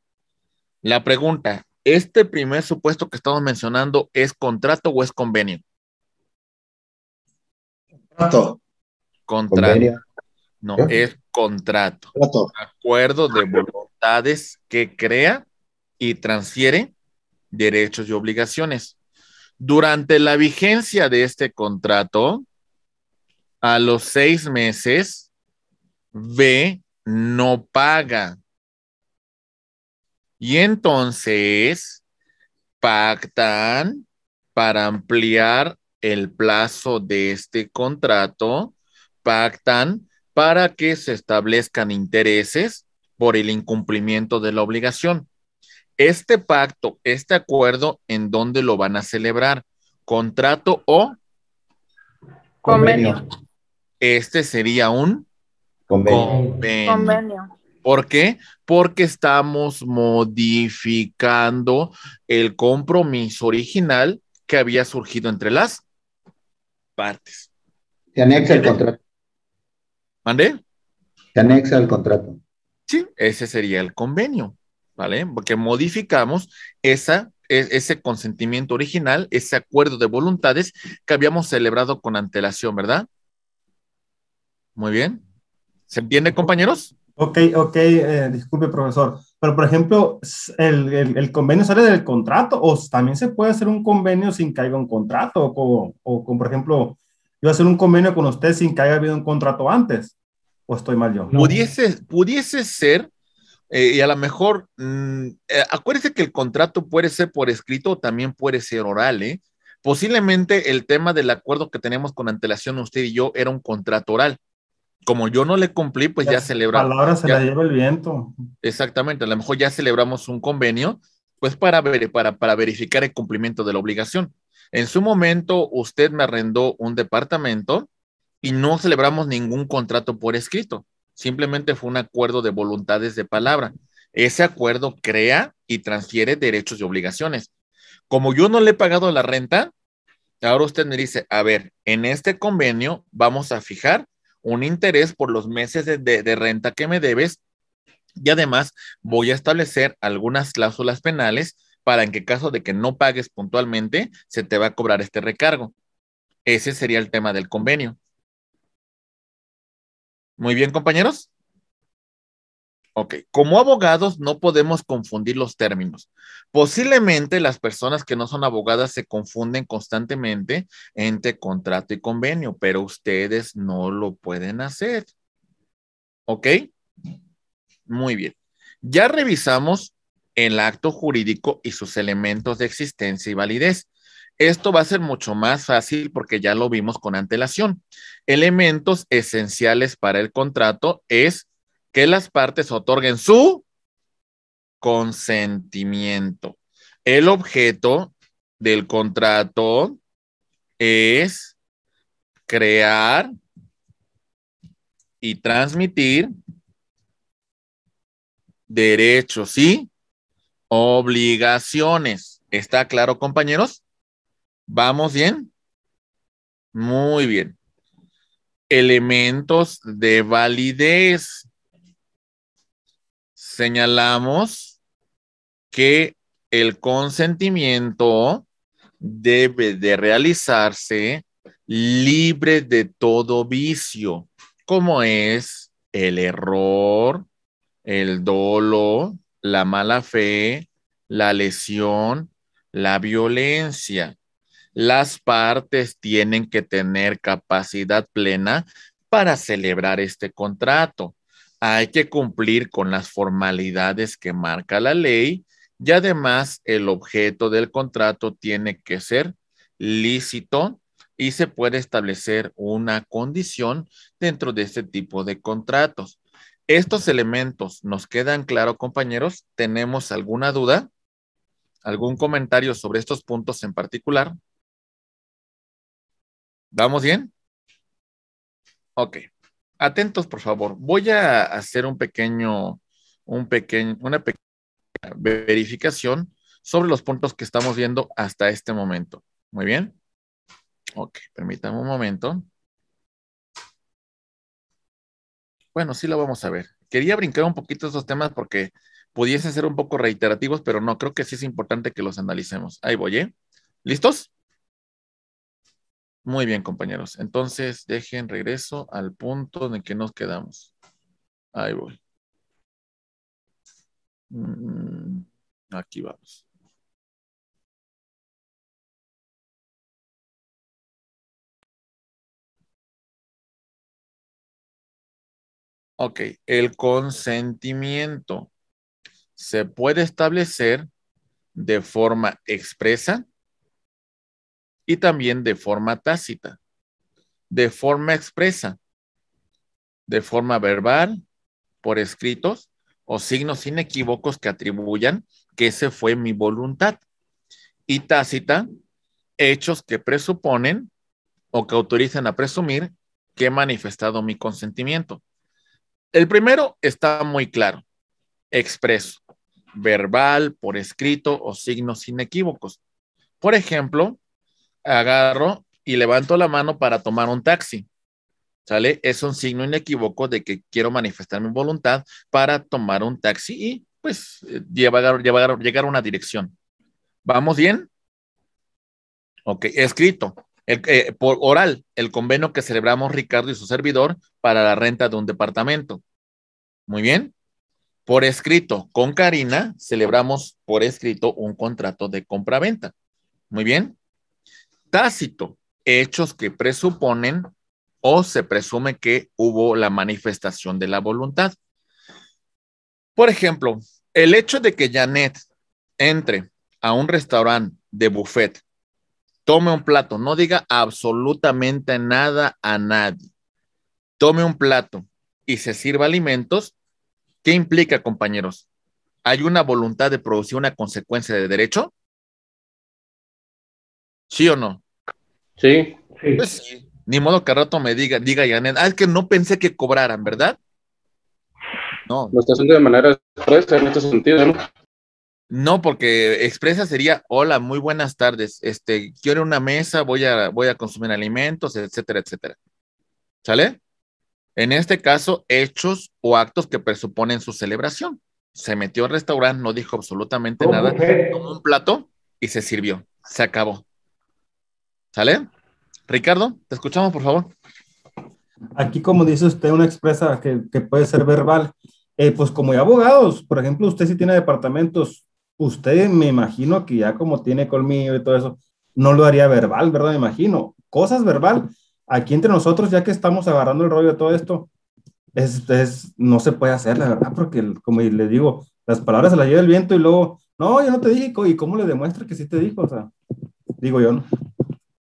[SPEAKER 1] La pregunta, ¿este primer supuesto que estamos mencionando es contrato o es convenio? Contrato. Contrato. No, ¿Eh? es contrato. contrato. Acuerdo de voluntades que crea y transfiere derechos y obligaciones. Durante la vigencia de este contrato, a los seis meses, B no paga. Y entonces pactan para ampliar el plazo de este contrato, pactan para que se establezcan intereses por el incumplimiento de la obligación. Este pacto, este acuerdo, ¿en dónde lo van a celebrar? ¿Contrato o convenio? convenio este sería un convenio. ¿Por qué? Porque estamos modificando el compromiso original que había surgido entre las partes. Se anexa el contrato. ¿Mande? Se anexa el contrato. Sí, ese sería el convenio, ¿vale? Porque modificamos esa, e, ese consentimiento original, ese acuerdo de voluntades que habíamos celebrado con antelación, ¿verdad? Muy bien. ¿Se entiende, compañeros?
[SPEAKER 4] Ok, ok, eh, disculpe, profesor. Pero, por ejemplo, ¿el, convenio sale del contrato o también se puede hacer un convenio sin que haya un contrato? O, o por ejemplo, yo hacer un convenio con usted sin que haya habido
[SPEAKER 1] un contrato antes. ¿O estoy mal yo? Pudiese, pudiese ser, eh, y a lo mejor, mm, eh, acuérdese que el contrato puede ser por escrito o también puede ser oral, ¿eh? Posiblemente el tema del acuerdo que tenemos con antelación usted y yo era un contrato oral como yo no le cumplí, pues ya, ya celebramos. Palabra se la lleva
[SPEAKER 4] el viento.
[SPEAKER 1] Exactamente, a lo mejor ya celebramos un convenio, pues para, para, para verificar el cumplimiento de la obligación. En su momento, usted me arrendó un departamento y no celebramos ningún contrato por escrito. Simplemente fue un acuerdo de voluntades de palabra. Ese acuerdo crea y transfiere derechos y obligaciones. Como yo no le he pagado la renta, ahora usted me dice, a ver, en este convenio vamos a fijar un interés por los meses de, renta que me debes y además voy a establecer algunas cláusulas penales para en qué caso de que no pagues puntualmente, se te va a cobrar este recargo. Ese sería el tema del convenio. Muy bien, compañeros. Ok,
[SPEAKER 2] como abogados
[SPEAKER 1] no podemos confundir los términos. Posiblemente las personas que no son abogadas se confunden constantemente entre contrato y convenio, pero ustedes no lo pueden hacer. ¿Ok? Muy bien. Ya revisamos el acto jurídico y sus elementos de existencia y validez. Esto va a ser mucho más fácil porque ya lo vimos con antelación. Elementos esenciales para el contrato es que las partes otorguen su consentimiento. El objeto del contrato es crear y transmitir derechos y obligaciones. ¿Está claro, compañeros? ¿Vamos bien? Muy bien. Elementos de validez señalamos que el consentimiento debe de realizarse libre de todo vicio, como es el error, el dolo, la mala fe, la lesión, la violencia. Las partes tienen que tener capacidad plena para celebrar este contrato hay que cumplir con las formalidades que marca la ley y además el objeto del contrato tiene que ser lícito y se puede establecer una condición dentro de este tipo de contratos. Estos elementos nos quedan claros, compañeros. ¿Tenemos alguna duda? ¿Algún comentario sobre estos puntos en particular?
[SPEAKER 2] ¿Vamos bien?
[SPEAKER 1] Ok atentos, por favor. Voy a hacer un pequeño, un pequeño, una pequeña verificación sobre los puntos que estamos viendo hasta este momento. Muy bien. Ok, permítame un momento. Bueno, sí lo vamos a ver. Quería brincar un poquito estos temas porque pudiesen ser un poco reiterativos, pero no, creo que sí es importante que los analicemos. Ahí voy, ¿eh? ¿Listos? Muy bien, compañeros. Entonces, dejen regreso al
[SPEAKER 2] punto en el que nos quedamos. Ahí voy. Mm, aquí vamos. Ok, el consentimiento
[SPEAKER 1] se puede establecer de forma expresa y también de forma tácita, de forma expresa, de forma verbal, por escritos o signos inequívocos que atribuyan que ese fue mi voluntad. Y tácita, hechos que presuponen o que autorizan a presumir que he manifestado mi consentimiento. El primero está muy claro, expreso, verbal, por escrito o signos inequívocos. Por ejemplo, agarro y levanto la mano para tomar un taxi. ¿Sale? Es un signo inequívoco de que quiero manifestar mi voluntad para tomar un taxi y pues llevar, eh, llevar, llegar a una dirección. ¿Vamos bien? Ok, escrito. Eh, por oral, el convenio que celebramos Ricardo y su servidor para la renta de un departamento. Muy bien. Por escrito, con Karina celebramos por escrito un contrato de compra venta, Muy bien tácito, hechos que presuponen o se presume que hubo la manifestación de la voluntad. Por ejemplo, el hecho de que Janet entre a un restaurante de buffet, tome un plato, no diga absolutamente nada a nadie, tome un plato y se sirva alimentos, ¿qué implica, compañeros? ¿Hay una voluntad de producir una consecuencia de derecho? ¿Sí o no? Sí. Pues sí. Ni modo que al rato me diga, diga Yanet, ah, es que no pensé que cobraran, ¿verdad? No. Lo está haciendo de manera expresa en este sentido, ¿no? No, porque expresa sería, hola, muy buenas tardes, este, quiero una mesa, voy a, voy a consumir alimentos, etcétera, etcétera. ¿Sale? En este caso, hechos o actos que presuponen su celebración. Se metió al restaurante, no dijo absolutamente nada, tomó un plato y se sirvió. Se acabó. ¿Sale? Ricardo, te escuchamos, por favor. Aquí,
[SPEAKER 4] como dice usted, una expresa que, que puede ser verbal. Eh, pues como ya abogados, por ejemplo, usted si tiene departamentos, usted me imagino que ya como tiene colmillo y todo eso, no lo haría verbal, ¿verdad? Me imagino. Cosas verbal. Aquí entre nosotros, ya que estamos agarrando el rollo de todo esto, es, no se puede hacer, la verdad, porque como le digo, las palabras se las lleva el viento y luego, no, yo no te dije, ¿y cómo le demuestra que sí te dijo? O sea,
[SPEAKER 1] digo yo, ¿no?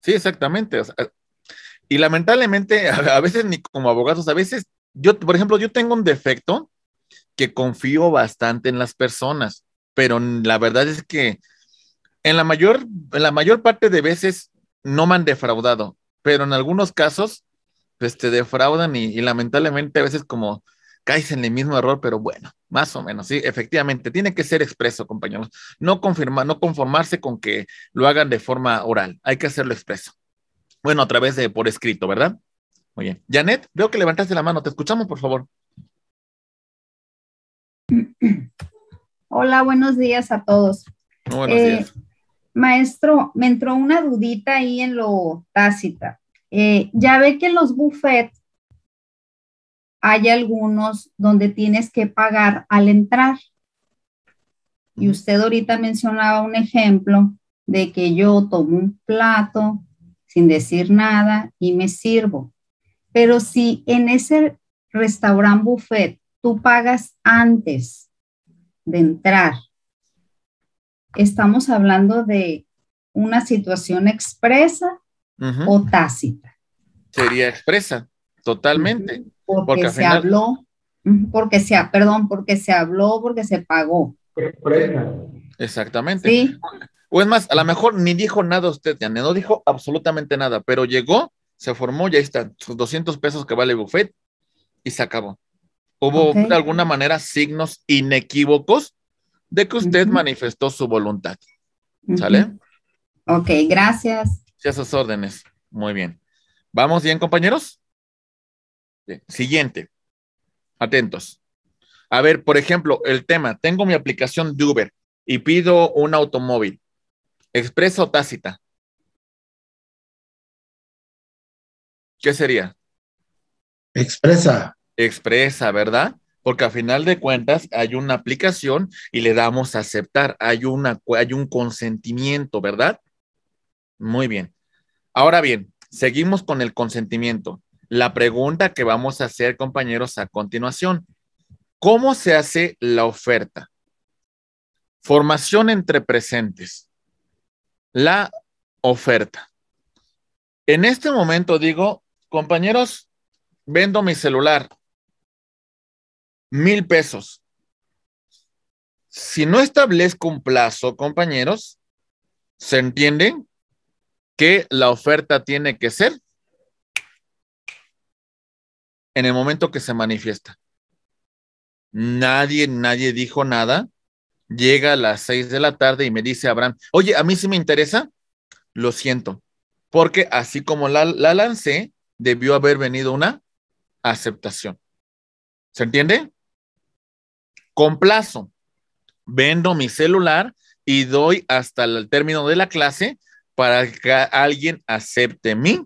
[SPEAKER 1] Sí, exactamente. Eh, y lamentablemente, a veces ni como abogados, a veces yo, por ejemplo, yo tengo un defecto que confío bastante en las personas, pero la verdad es que en la mayor, la mayor parte de veces no me han defraudado, pero en algunos casos, pues te defraudan y lamentablemente a veces como caes en el mismo error, pero bueno, más o menos, sí, efectivamente, tiene que ser expreso, compañeros. No, confirmar, no conformarse con que lo hagan de forma oral, hay que hacerlo expreso. Bueno, a través de por escrito, ¿verdad? Muy bien. Janet, veo que levantaste la mano, te escuchamos, por favor.
[SPEAKER 3] Hola, buenos días a todos.
[SPEAKER 2] buenos eh, días.
[SPEAKER 3] Maestro, me entró una dudita ahí en lo tácita. Eh, ya ve que en los buffets hay algunos donde tienes que pagar al entrar. Y usted ahorita mencionaba un ejemplo de que yo tomo un plato sin decir nada y me sirvo. Pero si en ese restaurante buffet tú pagas antes de entrar, estamos hablando de una situación expresa
[SPEAKER 1] o tácita. Sería expresa, totalmente. Porque, se habló,
[SPEAKER 3] porque se, perdón, porque se habló, porque se pagó.
[SPEAKER 1] Exactamente. ¿Sí? O es más, a lo mejor ni dijo nada usted, ya no dijo absolutamente nada, pero llegó, se formó, ya está, sus 200 pesos que vale buffet y se acabó. Hubo de alguna manera signos inequívocos de que usted manifestó su voluntad.
[SPEAKER 3] ¿Sale?
[SPEAKER 2] Ok, gracias.
[SPEAKER 1] Sí, a sus órdenes. Muy bien. ¿Vamos bien, compañeros? Siguiente. Atentos. A ver, por ejemplo, el tema. Tengo mi
[SPEAKER 2] aplicación de Uber y pido un automóvil. ¿Expresa o tácita? ¿Qué sería? Expresa. Expresa, ¿verdad? Porque a final de cuentas hay una aplicación
[SPEAKER 1] y le damos a aceptar. Hay, una, hay un consentimiento, ¿verdad? Muy bien. Ahora bien, seguimos con el consentimiento la pregunta que vamos a hacer, compañeros, a continuación. ¿Cómo se hace la oferta? Formación entre presentes. La oferta. En este momento digo, compañeros, vendo mi celular. Mil pesos. Si no establezco un plazo, compañeros, ¿se entiende que la oferta tiene que ser en el momento que se manifiesta. Nadie, nadie dijo nada. Llega a las seis de la tarde y me dice Abraham, oye, a mí sí me interesa. Lo siento, porque así como la, lancé, debió haber venido una aceptación. ¿Se entiende? Con plazo. Vendo mi celular y doy hasta el término de la clase para que alguien acepte mi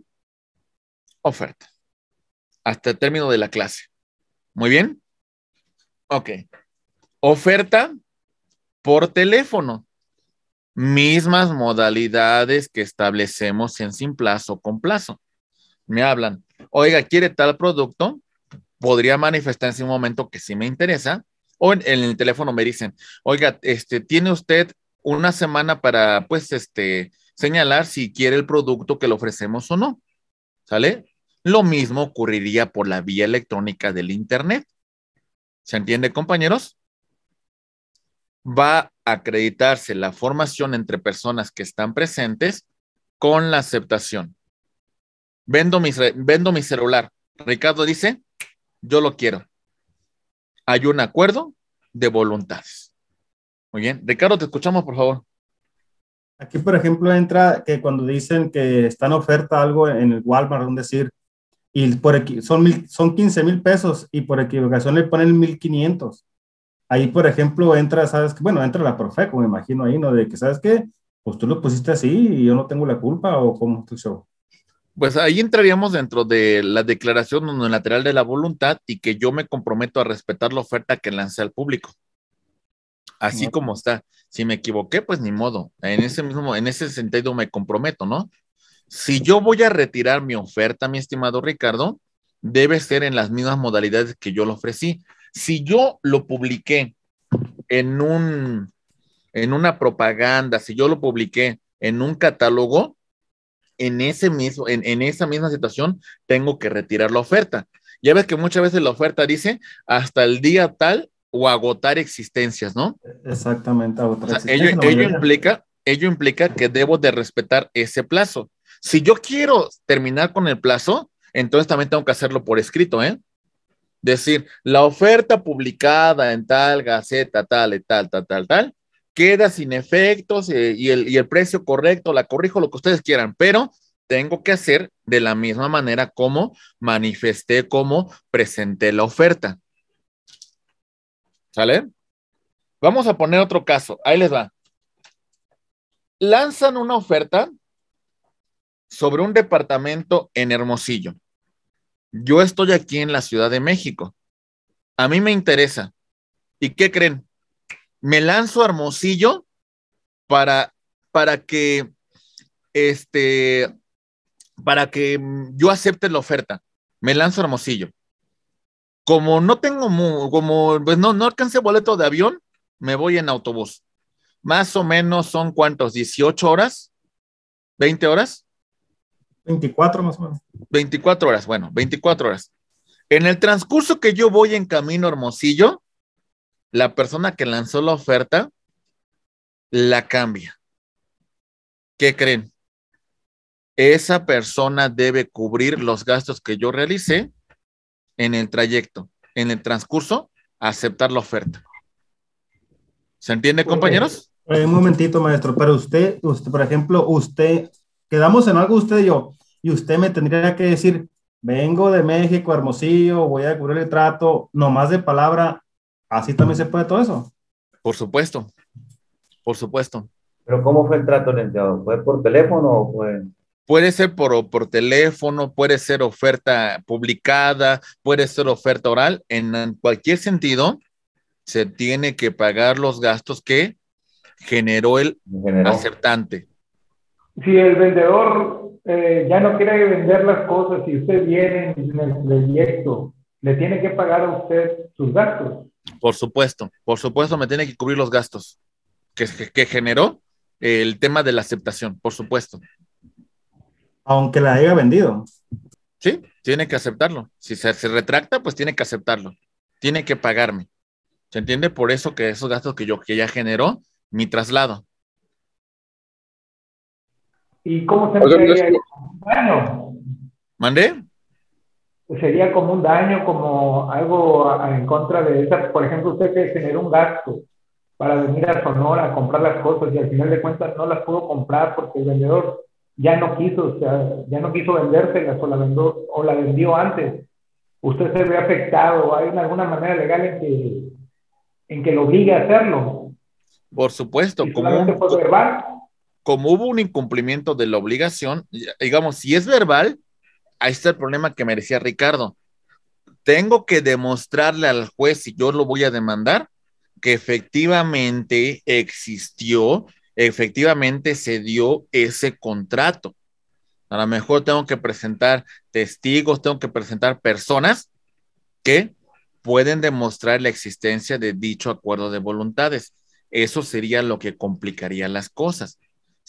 [SPEAKER 1] oferta hasta el término de la clase. ¿Muy bien? Ok. Oferta por teléfono. Mismas modalidades que establecemos en sin plazo con plazo. Me hablan, oiga, ¿quiere tal producto? Podría manifestarse un momento que sí me interesa. O en, el teléfono me dicen, oiga, este, tiene usted una semana para, pues, este, señalar si quiere el producto que le ofrecemos o no. ¿Sale? Lo mismo ocurriría por la vía electrónica del Internet. ¿Se entiende, compañeros? Va a acreditarse la formación entre personas que están presentes con la aceptación. Vendo mi, vendo mi celular. Ricardo dice, yo lo quiero. Hay un acuerdo de voluntades. Muy bien. Ricardo, te escuchamos, por favor.
[SPEAKER 4] Aquí, por ejemplo, entra que cuando dicen que está en oferta algo en el Walmart, un decir, y por aquí son, son 15 mil pesos y por equivocación le ponen 1500. Ahí, por ejemplo, entra, sabes que, bueno, entra la como me imagino ahí, ¿no? De que, ¿sabes qué? Pues tú lo pusiste así y yo no tengo la culpa o cómo tú tu yo.
[SPEAKER 1] Pues ahí entraríamos dentro de la declaración unilateral de la voluntad y que yo me comprometo a respetar la oferta que lancé al público. Así como está. Si me equivoqué, pues ni modo. En ese mismo, en ese sentido me comprometo, ¿no? Si yo voy a retirar mi oferta, mi estimado Ricardo, debe ser en las mismas modalidades que yo lo ofrecí. Si yo lo publiqué en un en una propaganda, si yo lo publiqué en un catálogo, en ese mismo en, esa misma situación tengo que retirar la oferta. Ya ves que muchas veces la oferta dice hasta el día tal o agotar existencias, ¿no?
[SPEAKER 4] Exactamente, agotar ello, implica,
[SPEAKER 1] ello implica que debo de respetar ese plazo. Si yo quiero terminar con el plazo, entonces también tengo que hacerlo por escrito, ¿eh? Decir, la oferta publicada en tal gaceta, tal, y tal, tal, tal, tal, queda sin efectos eh, y, el, y el precio correcto, la corrijo, lo que ustedes quieran, pero tengo que hacer de la misma manera como manifesté, como presenté la oferta. ¿Sale? Vamos a poner otro caso. Ahí les va. Lanzan una oferta sobre un departamento en Hermosillo. Yo estoy aquí en la Ciudad de México. A mí me interesa. ¿Y qué creen? Me lanzo a Hermosillo para, para que este para que yo acepte la oferta. Me lanzo a Hermosillo. Como no tengo como pues no no alcancé boleto de avión, me voy en autobús. Más o menos son cuántos, 18 horas, 20 horas.
[SPEAKER 4] 24 más o menos.
[SPEAKER 1] 24 horas, bueno, 24 horas. En el transcurso que yo voy en camino Hermosillo, la persona que lanzó la oferta la cambia. ¿Qué creen? Esa persona debe cubrir los gastos que yo realicé en el trayecto, en el transcurso, aceptar la oferta. ¿Se entiende, compañeros?
[SPEAKER 4] Eh, un momentito, maestro, pero usted, usted, por ejemplo, usted, quedamos en algo usted y yo, y usted me tendría que decir, vengo de México, Hermosillo, voy a cubrir el trato, nomás de palabra, así también se puede todo eso.
[SPEAKER 1] Por supuesto, por supuesto. Pero
[SPEAKER 4] ¿cómo fue el trato,
[SPEAKER 1] licenciado? ¿Fue por teléfono o Puede ser por, por teléfono, puede ser oferta publicada, puede ser oferta oral. En, cualquier sentido, se tiene que pagar los gastos que generó el acertante aceptante
[SPEAKER 4] si el vendedor eh, ya no quiere vender las cosas y usted viene en el proyecto, le tiene que pagar a usted sus gastos.
[SPEAKER 1] Por supuesto, por supuesto, me tiene que cubrir los gastos que, generó el tema de la aceptación, por supuesto.
[SPEAKER 4] Aunque la haya vendido.
[SPEAKER 1] Sí, tiene que aceptarlo. Si se, retracta, pues tiene que aceptarlo. Tiene que pagarme. ¿Se entiende? Por eso que esos gastos que yo que ya generó, mi traslado,
[SPEAKER 2] ¿Y cómo se sería no ¿Mandé? Pues sería como un daño,
[SPEAKER 4] como algo en contra de esa. Por ejemplo, usted que generó un gasto para venir a Sonora a comprar las cosas y al final de cuentas no las pudo comprar porque el vendedor ya no quiso, o sea, ya no quiso vendérselas o la, o la vendió antes. Usted se ve afectado. ¿Hay alguna manera legal en que, en que lo obligue a hacerlo?
[SPEAKER 1] Por supuesto, como como hubo un incumplimiento de la obligación, digamos, si es verbal, ahí está el problema que merecía Ricardo. Tengo que demostrarle al juez, si yo lo voy a demandar, que efectivamente existió, efectivamente se dio ese contrato. A lo mejor tengo que presentar testigos, tengo que presentar personas que pueden demostrar la existencia de dicho acuerdo de voluntades. Eso sería lo que complicaría las cosas.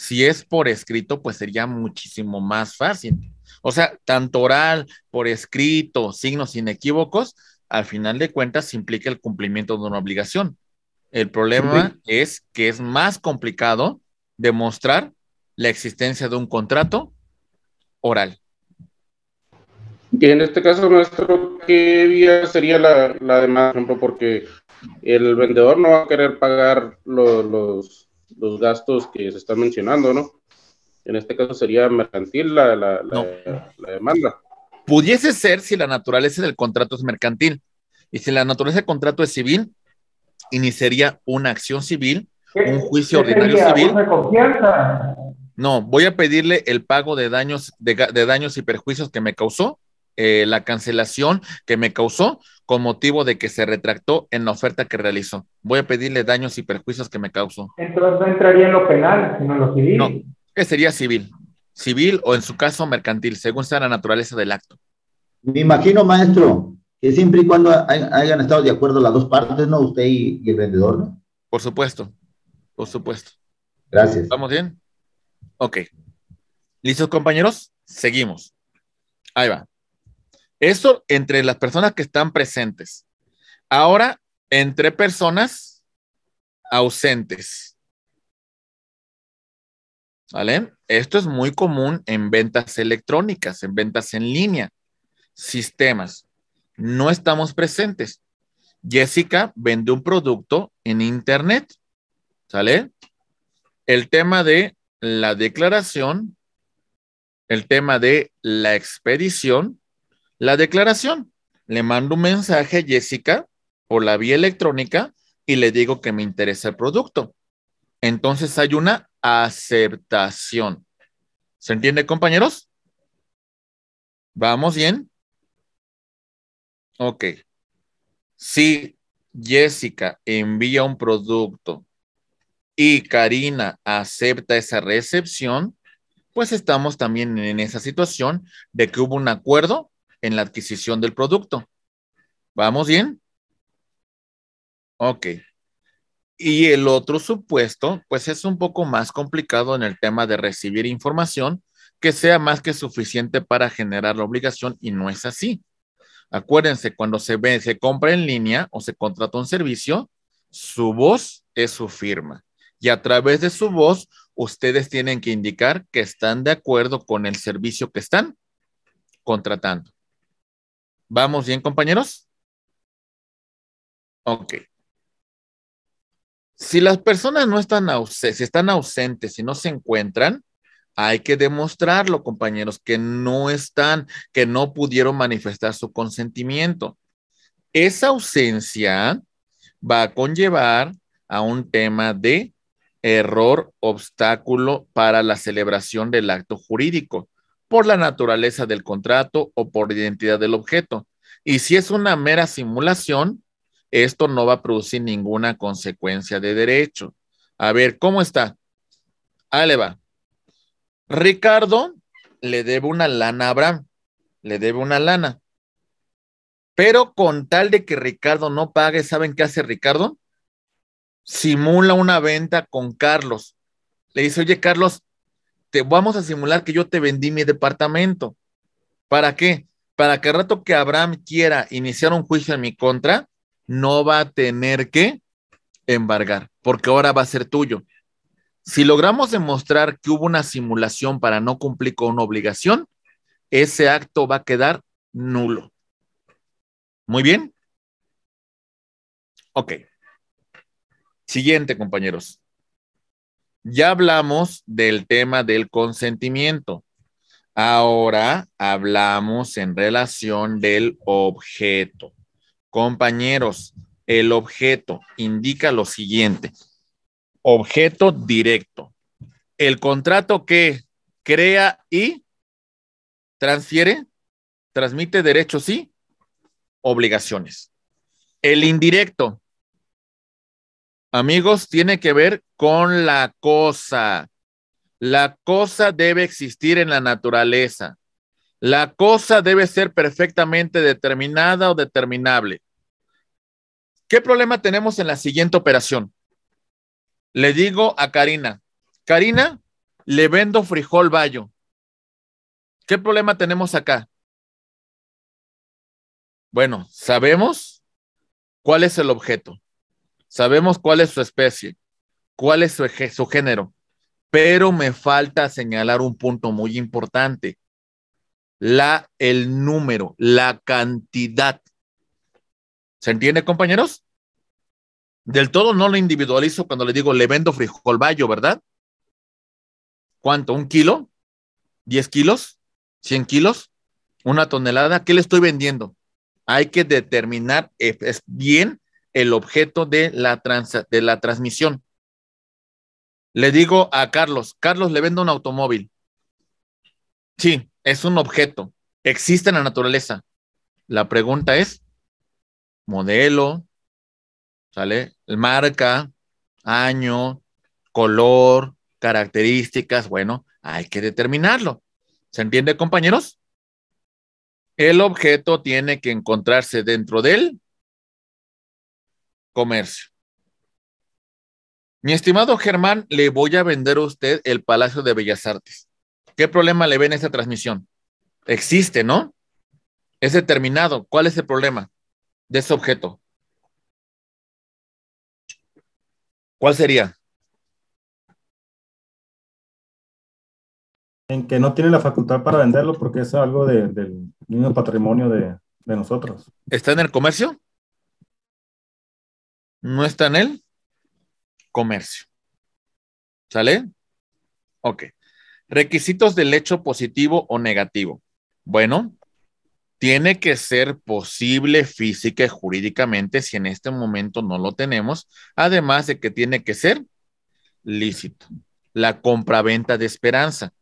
[SPEAKER 1] Si es por escrito, pues sería muchísimo más fácil. O sea, tanto oral, por escrito, signos inequívocos, al final de cuentas implica el cumplimiento de una obligación. El problema es que es más complicado demostrar la existencia de un contrato oral. Y en este caso nuestro, ¿qué vía sería la, la demanda? Por ejemplo, porque el vendedor no va a querer pagar los los gastos que se están mencionando, ¿no? En este caso sería mercantil la, la, demanda. Pudiese ser si la naturaleza del contrato es mercantil. Y si la naturaleza del contrato es civil, iniciaría una acción civil,
[SPEAKER 2] un juicio ordinario civil.
[SPEAKER 1] No, voy a pedirle el pago de daños, de daños y perjuicios que me causó eh, la cancelación que me causó con motivo de que se retractó en la oferta que realizó. Voy a pedirle daños y perjuicios que me causó.
[SPEAKER 4] Entonces no entraría en lo penal, sino en lo civil.
[SPEAKER 1] No, que sería civil. Civil o en su caso mercantil, según sea la naturaleza del acto. Me imagino, maestro, que siempre y cuando hayan estado de acuerdo las dos partes, ¿no? Usted y, el vendedor, ¿no? Por supuesto, por supuesto. Gracias. ¿Estamos bien? Ok. ¿Listos, compañeros? Seguimos. Ahí va. Eso entre las personas que están presentes. Ahora, entre personas ausentes. ¿Vale? Esto es muy común en ventas electrónicas, en ventas en línea, sistemas. No estamos presentes. Jessica vende un producto en Internet. ¿Sale? El tema de la declaración, el tema de la expedición, la declaración. Le mando un mensaje a Jessica por la vía electrónica y le digo que me interesa el producto. Entonces hay una aceptación. ¿Se entiende, compañeros? ¿Vamos bien? Ok. Si Jessica envía un producto y Karina acepta esa recepción, pues estamos también en esa situación de que hubo un acuerdo en la adquisición del producto. ¿Vamos bien? Ok. Y el otro supuesto, pues es un poco más complicado en el tema de recibir información que sea más que suficiente para generar la obligación y no es así. Acuérdense, cuando se, ve, se compra en línea o se contrata un servicio, su voz es su firma. Y a través de su voz, ustedes tienen que indicar que están de acuerdo
[SPEAKER 2] con el servicio que están contratando. ¿Vamos bien, compañeros? Ok. Si las
[SPEAKER 1] personas no están ausentes, si están ausentes, si no se encuentran, hay que demostrarlo, compañeros, que no están, que no pudieron manifestar su consentimiento. Esa ausencia va a conllevar a un tema de error, obstáculo para la celebración del acto jurídico por la naturaleza del contrato o por identidad del objeto. Y si es una mera simulación, esto no va a producir ninguna consecuencia de derecho. A ver, ¿cómo está? Ahí le va. Ricardo le debe una lana a Abraham, le debe una lana. Pero con tal de que Ricardo no pague, ¿saben qué hace Ricardo? Simula una venta con Carlos. Le dice, oye, Carlos, vamos a simular que yo te vendí mi departamento. ¿Para qué? Para que al rato que Abraham quiera iniciar un juicio en mi contra, no va a tener que embargar, porque ahora va a ser tuyo. Si logramos demostrar que hubo una simulación para no cumplir con una obligación, ese acto va a quedar nulo. Muy bien. Ok. Siguiente, compañeros. Ya hablamos del tema del consentimiento. Ahora hablamos en relación del objeto. Compañeros, el objeto indica lo siguiente. Objeto directo. El contrato que crea y transfiere, transmite derechos y obligaciones. El indirecto amigos, tiene que ver con la cosa. La cosa debe existir en la naturaleza. La cosa debe ser perfectamente determinada o determinable. ¿Qué problema tenemos en la siguiente operación? Le digo a Karina, Karina, le vendo frijol bayo.
[SPEAKER 2] ¿Qué problema tenemos acá? Bueno, sabemos cuál es el objeto. Sabemos cuál es su especie,
[SPEAKER 1] cuál es su, género, pero me falta señalar un punto muy importante. La, el número, la cantidad. ¿Se entiende, compañeros? Del todo no lo individualizo cuando le digo, le vendo frijol bayo, ¿verdad? ¿Cuánto? ¿Un kilo? ¿Diez kilos? ¿Cien kilos? ¿Una tonelada? ¿Qué le estoy vendiendo? Hay que determinar eh, bien el objeto de la, de la transmisión. Le digo a Carlos, Carlos le vendo un automóvil. Sí, es un objeto. Existe en la naturaleza. La pregunta es, modelo, ¿sale? Marca, año, color, características. Bueno, hay que determinarlo.
[SPEAKER 2] ¿Se entiende, compañeros? El objeto tiene que encontrarse dentro de él comercio.
[SPEAKER 1] Mi estimado Germán, le voy a vender a usted el Palacio de Bellas Artes. ¿Qué problema le ven en esta transmisión? Existe, ¿no? Es determinado. ¿Cuál es el problema
[SPEAKER 2] de ese objeto? ¿Cuál sería? En que no tiene la facultad para venderlo porque es algo del mismo patrimonio de nosotros. ¿Está
[SPEAKER 1] en el comercio? no está en el comercio. ¿Sale? Ok. Requisitos del hecho positivo o negativo. Bueno, tiene que ser posible física y jurídicamente si en este momento no lo tenemos, además de que tiene que ser lícito. La compraventa de esperanza.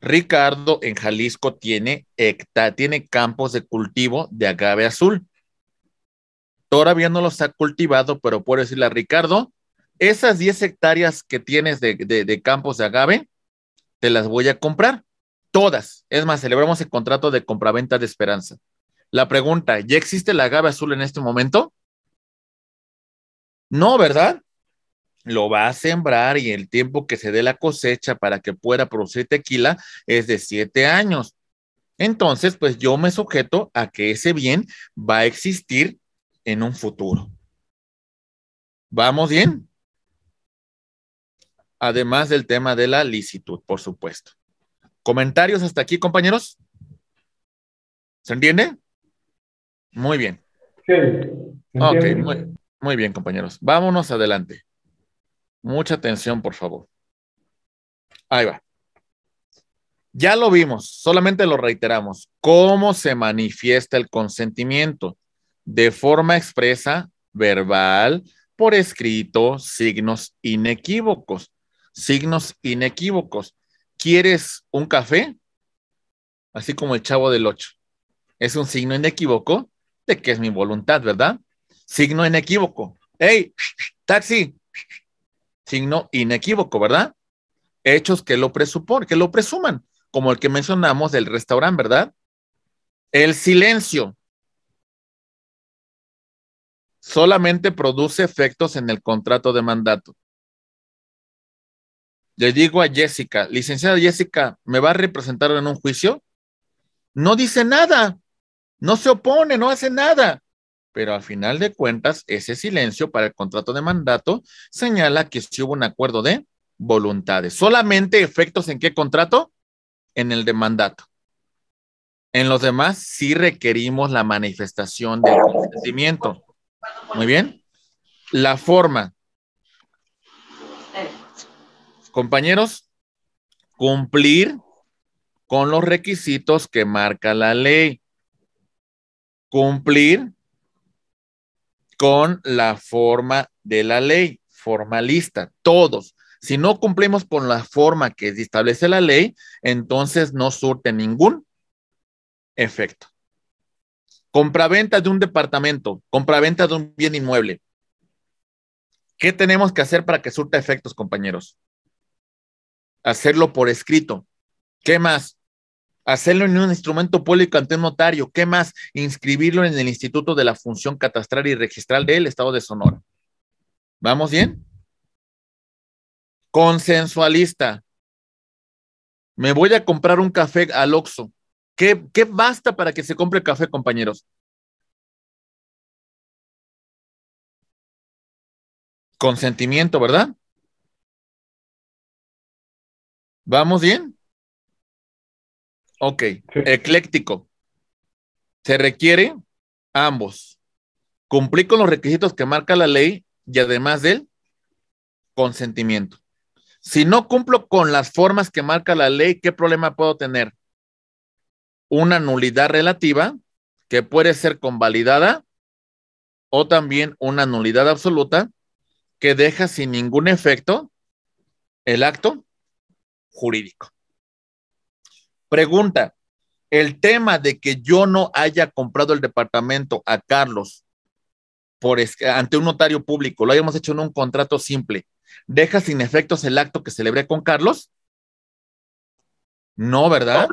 [SPEAKER 1] Ricardo en Jalisco tiene, hecta, tiene campos de cultivo de agave azul Todavía no los ha cultivado, pero puedo decirle a Ricardo, esas 10 hectáreas que tienes de, campos de agave, te las voy a comprar. Todas. Es más, celebramos el contrato de compraventa de Esperanza. La pregunta, ¿ya existe la agave azul en este momento? No, ¿verdad? Lo va a sembrar y el tiempo que se dé la cosecha para que pueda producir tequila es de siete años. Entonces, pues yo me sujeto a que ese bien va a existir en un futuro. ¿Vamos bien? Además del tema de la licitud, por supuesto. ¿Comentarios hasta aquí, compañeros? ¿Se entiende? Muy bien.
[SPEAKER 2] Ok, muy,
[SPEAKER 1] muy bien, compañeros. Vámonos adelante. Mucha atención, por favor. Ahí va. Ya lo vimos, solamente lo reiteramos. ¿Cómo se manifiesta el consentimiento? de forma expresa, verbal, por escrito, signos inequívocos. Signos inequívocos. ¿Quieres un café? Así como el chavo del 8. Es un signo inequívoco de que es mi voluntad, ¿verdad? Signo inequívoco. ¡Ey, ¡Taxi! Signo inequívoco, ¿verdad? Hechos que lo presupon, que lo presuman, como el que mencionamos del restaurante, ¿verdad? El silencio, solamente produce efectos en el contrato de mandato. Le digo a Jessica, licenciada Jessica, ¿me va a representar en un juicio? No dice nada, no se opone, no hace nada. Pero al final de cuentas, ese silencio para el contrato de mandato señala que si hubo un acuerdo de voluntades. Solamente efectos en qué contrato? En el de mandato. En los demás sí requerimos la manifestación del consentimiento. Muy bien. La forma. Compañeros, cumplir con los requisitos que marca la ley. Cumplir con la forma de la ley, formalista, todos. Si no cumplimos con la forma que establece la ley, entonces no surte ningún efecto compraventa de un departamento, compraventa de un bien inmueble. ¿Qué tenemos que hacer para que surta efectos, compañeros? Hacerlo por escrito. ¿Qué más? Hacerlo en un instrumento público ante un notario. ¿Qué más? Inscribirlo en el Instituto de la Función Catastral y Registral del Estado de Sonora. ¿Vamos bien? Consensualista. Me voy a comprar
[SPEAKER 2] un café al Oxxo ¿Qué, basta para que se compre café, compañeros? Consentimiento, ¿verdad? ¿Vamos bien? Ok, ecléctico. Se requiere
[SPEAKER 1] ambos. Cumplir con los requisitos que marca la ley y además del consentimiento. Si no cumplo con las formas que marca la ley, ¿qué problema puedo tener? una nulidad relativa que puede ser convalidada o también una nulidad absoluta que deja sin ningún efecto el acto jurídico. Pregunta, el tema de que yo no haya comprado el departamento a Carlos por, ante un notario público, lo hayamos hecho en un contrato simple, ¿deja sin efectos el acto que celebré con Carlos? No, ¿verdad?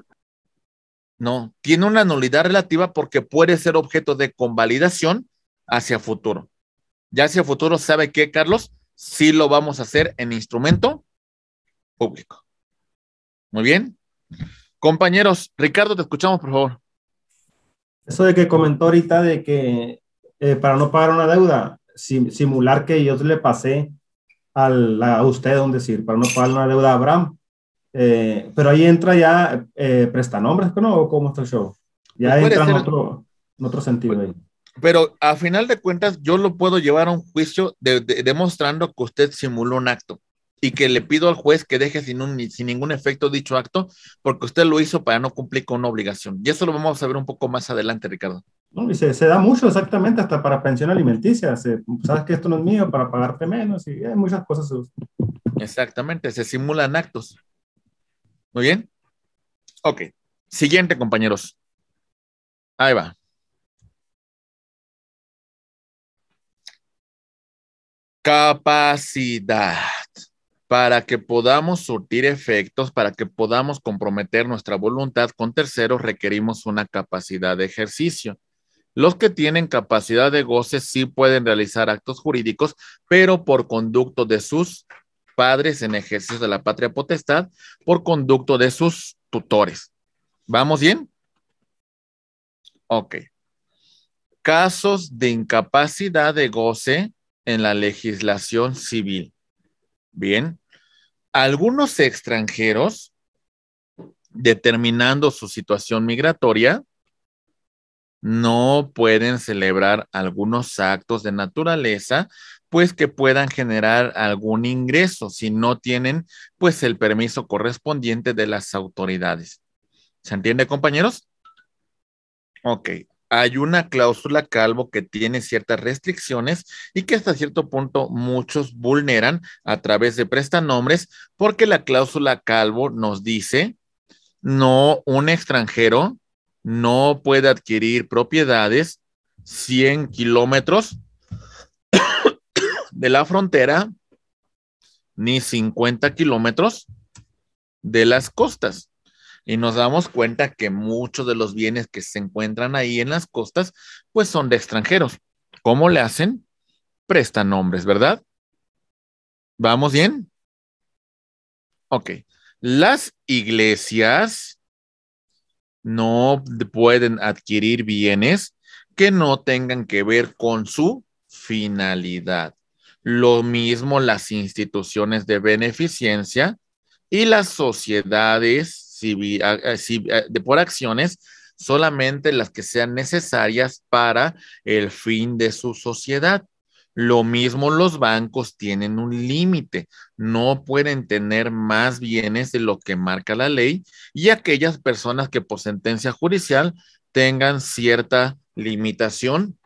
[SPEAKER 1] No, tiene una nulidad relativa porque puede ser objeto de convalidación hacia futuro. Ya hacia futuro, ¿sabe qué, Carlos? Sí lo vamos a hacer en instrumento público. Muy bien. Compañeros, Ricardo, te escuchamos, por favor. Eso de que comentó ahorita de
[SPEAKER 4] que eh, para no pagar una deuda, simular que yo le pasé a usted, un decir, para no pagar una deuda a Abraham, eh, pero ahí entra ya eh, prestanombres, ¿no? cómo está el show? Ya pues entra en, otro, sentido pues, ahí.
[SPEAKER 1] Pero a final de cuentas, yo lo puedo llevar a un juicio demostrando que usted simuló un acto y que le pido al juez que deje sin, sin ningún efecto dicho acto porque usted lo hizo para no cumplir con una obligación. Y eso lo vamos a ver un poco más adelante, Ricardo.
[SPEAKER 4] No, y se, da mucho exactamente hasta para pensión alimenticia. Sabes que esto no es mío para pagarte menos y hay eh, muchas cosas.
[SPEAKER 1] Exactamente, se simulan actos. Muy bien.
[SPEAKER 2] Ok. Siguiente, compañeros. Ahí va. Capacidad
[SPEAKER 1] para que podamos surtir efectos, para que podamos comprometer nuestra voluntad con terceros, requerimos una capacidad de ejercicio. Los que tienen capacidad de goce sí pueden realizar actos jurídicos, pero por conducto de sus padres en ejercicio de la patria potestad por conducto de sus tutores. ¿Vamos bien? Ok. Casos de incapacidad de goce en la legislación civil. Bien. Algunos extranjeros, determinando su situación migratoria, no pueden celebrar algunos actos de naturaleza pues que puedan generar algún ingreso si no tienen pues el permiso correspondiente de las autoridades. ¿Se entiende, compañeros? Ok, hay una cláusula calvo que tiene ciertas restricciones y que hasta cierto punto muchos vulneran a través de prestanombres porque la cláusula calvo nos dice, no, un extranjero no puede adquirir propiedades 100 kilómetros de la frontera ni 50 kilómetros de las costas. Y nos damos cuenta que muchos de los bienes que se encuentran ahí en las costas, pues son de extranjeros. ¿Cómo le hacen? Prestan nombres, ¿verdad? ¿Vamos bien? Ok. Las iglesias no pueden adquirir bienes que no tengan que ver con su finalidad. Lo mismo las instituciones de beneficencia y las sociedades de por acciones, solamente las que sean necesarias para el fin de su sociedad. Lo mismo los bancos tienen un límite, no pueden tener más bienes de lo que marca la ley y aquellas personas que por sentencia judicial tengan cierta limitación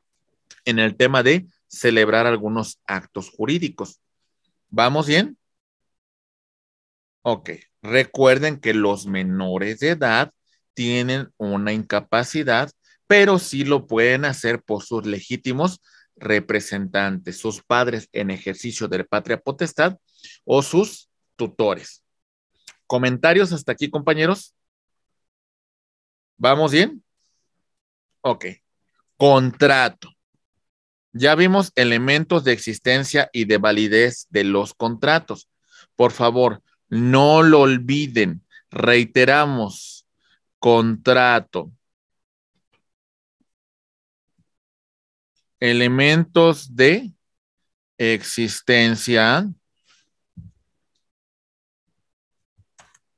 [SPEAKER 1] en el tema de celebrar algunos actos jurídicos. ¿Vamos bien? Ok, recuerden que los menores de edad tienen una incapacidad, pero sí lo pueden hacer por sus legítimos representantes, sus padres en ejercicio de patria potestad o sus tutores. ¿Comentarios hasta aquí, compañeros? ¿Vamos bien? Ok. Contrato. Ya vimos elementos de existencia y de validez de los contratos. Por favor, no lo olviden. Reiteramos,
[SPEAKER 2] contrato. Elementos de existencia.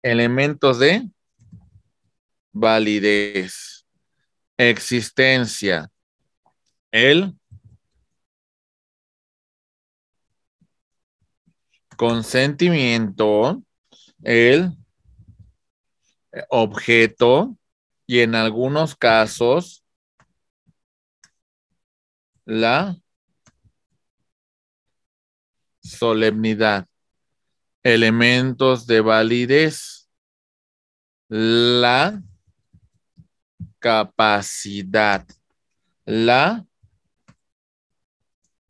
[SPEAKER 1] Elementos de
[SPEAKER 2] validez. Existencia. El consentimiento, el
[SPEAKER 1] objeto y en algunos casos la solemnidad, elementos de validez, la capacidad, la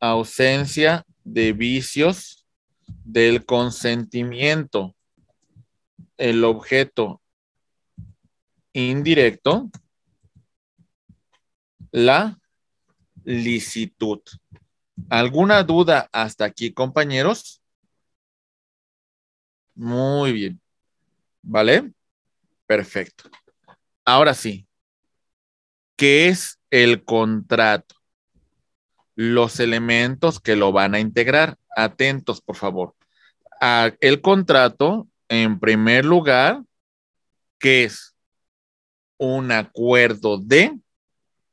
[SPEAKER 1] ausencia de vicios del consentimiento, el objeto indirecto, la licitud. ¿Alguna duda hasta aquí, compañeros? Muy bien. ¿Vale? Perfecto. Ahora sí. ¿Qué es el contrato? Los elementos que lo van a integrar atentos, por favor. el contrato, en primer lugar, que es un acuerdo de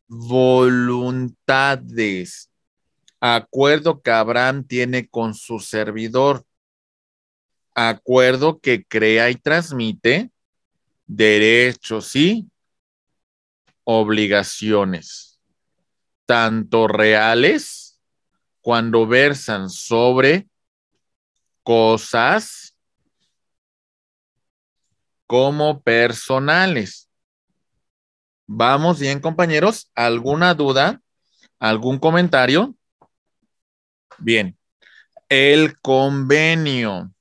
[SPEAKER 1] voluntades, acuerdo que Abraham tiene con su servidor, acuerdo que crea y transmite derechos y obligaciones, tanto reales cuando versan sobre cosas como personales. Vamos bien, compañeros. ¿Alguna duda?
[SPEAKER 2] ¿Algún comentario? Bien. El convenio.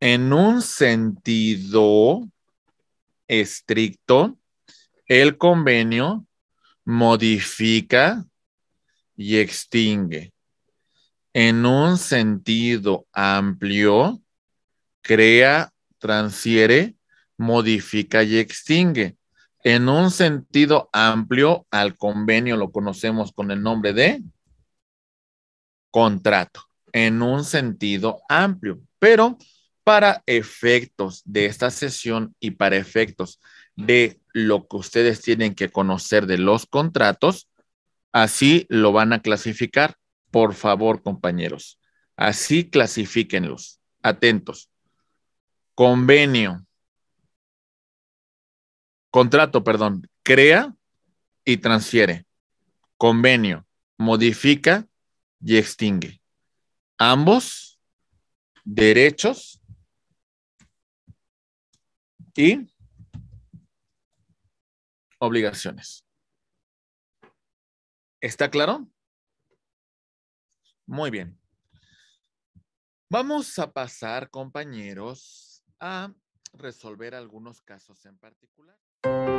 [SPEAKER 2] En un sentido estricto,
[SPEAKER 1] el convenio modifica y extingue en un sentido amplio, crea, transfiere, modifica y extingue. En un sentido amplio, al convenio lo conocemos con el nombre de contrato, en un sentido amplio, pero para efectos de esta sesión y para efectos de lo que ustedes tienen que conocer de los contratos, así lo van a clasificar. Por favor, compañeros, así clasifíquenlos. Atentos. Convenio. Contrato, perdón. Crea y transfiere. Convenio. Modifica y extingue. Ambos derechos
[SPEAKER 2] y obligaciones. ¿Está claro? Muy bien. Vamos a pasar,
[SPEAKER 1] compañeros, a resolver algunos casos en particular.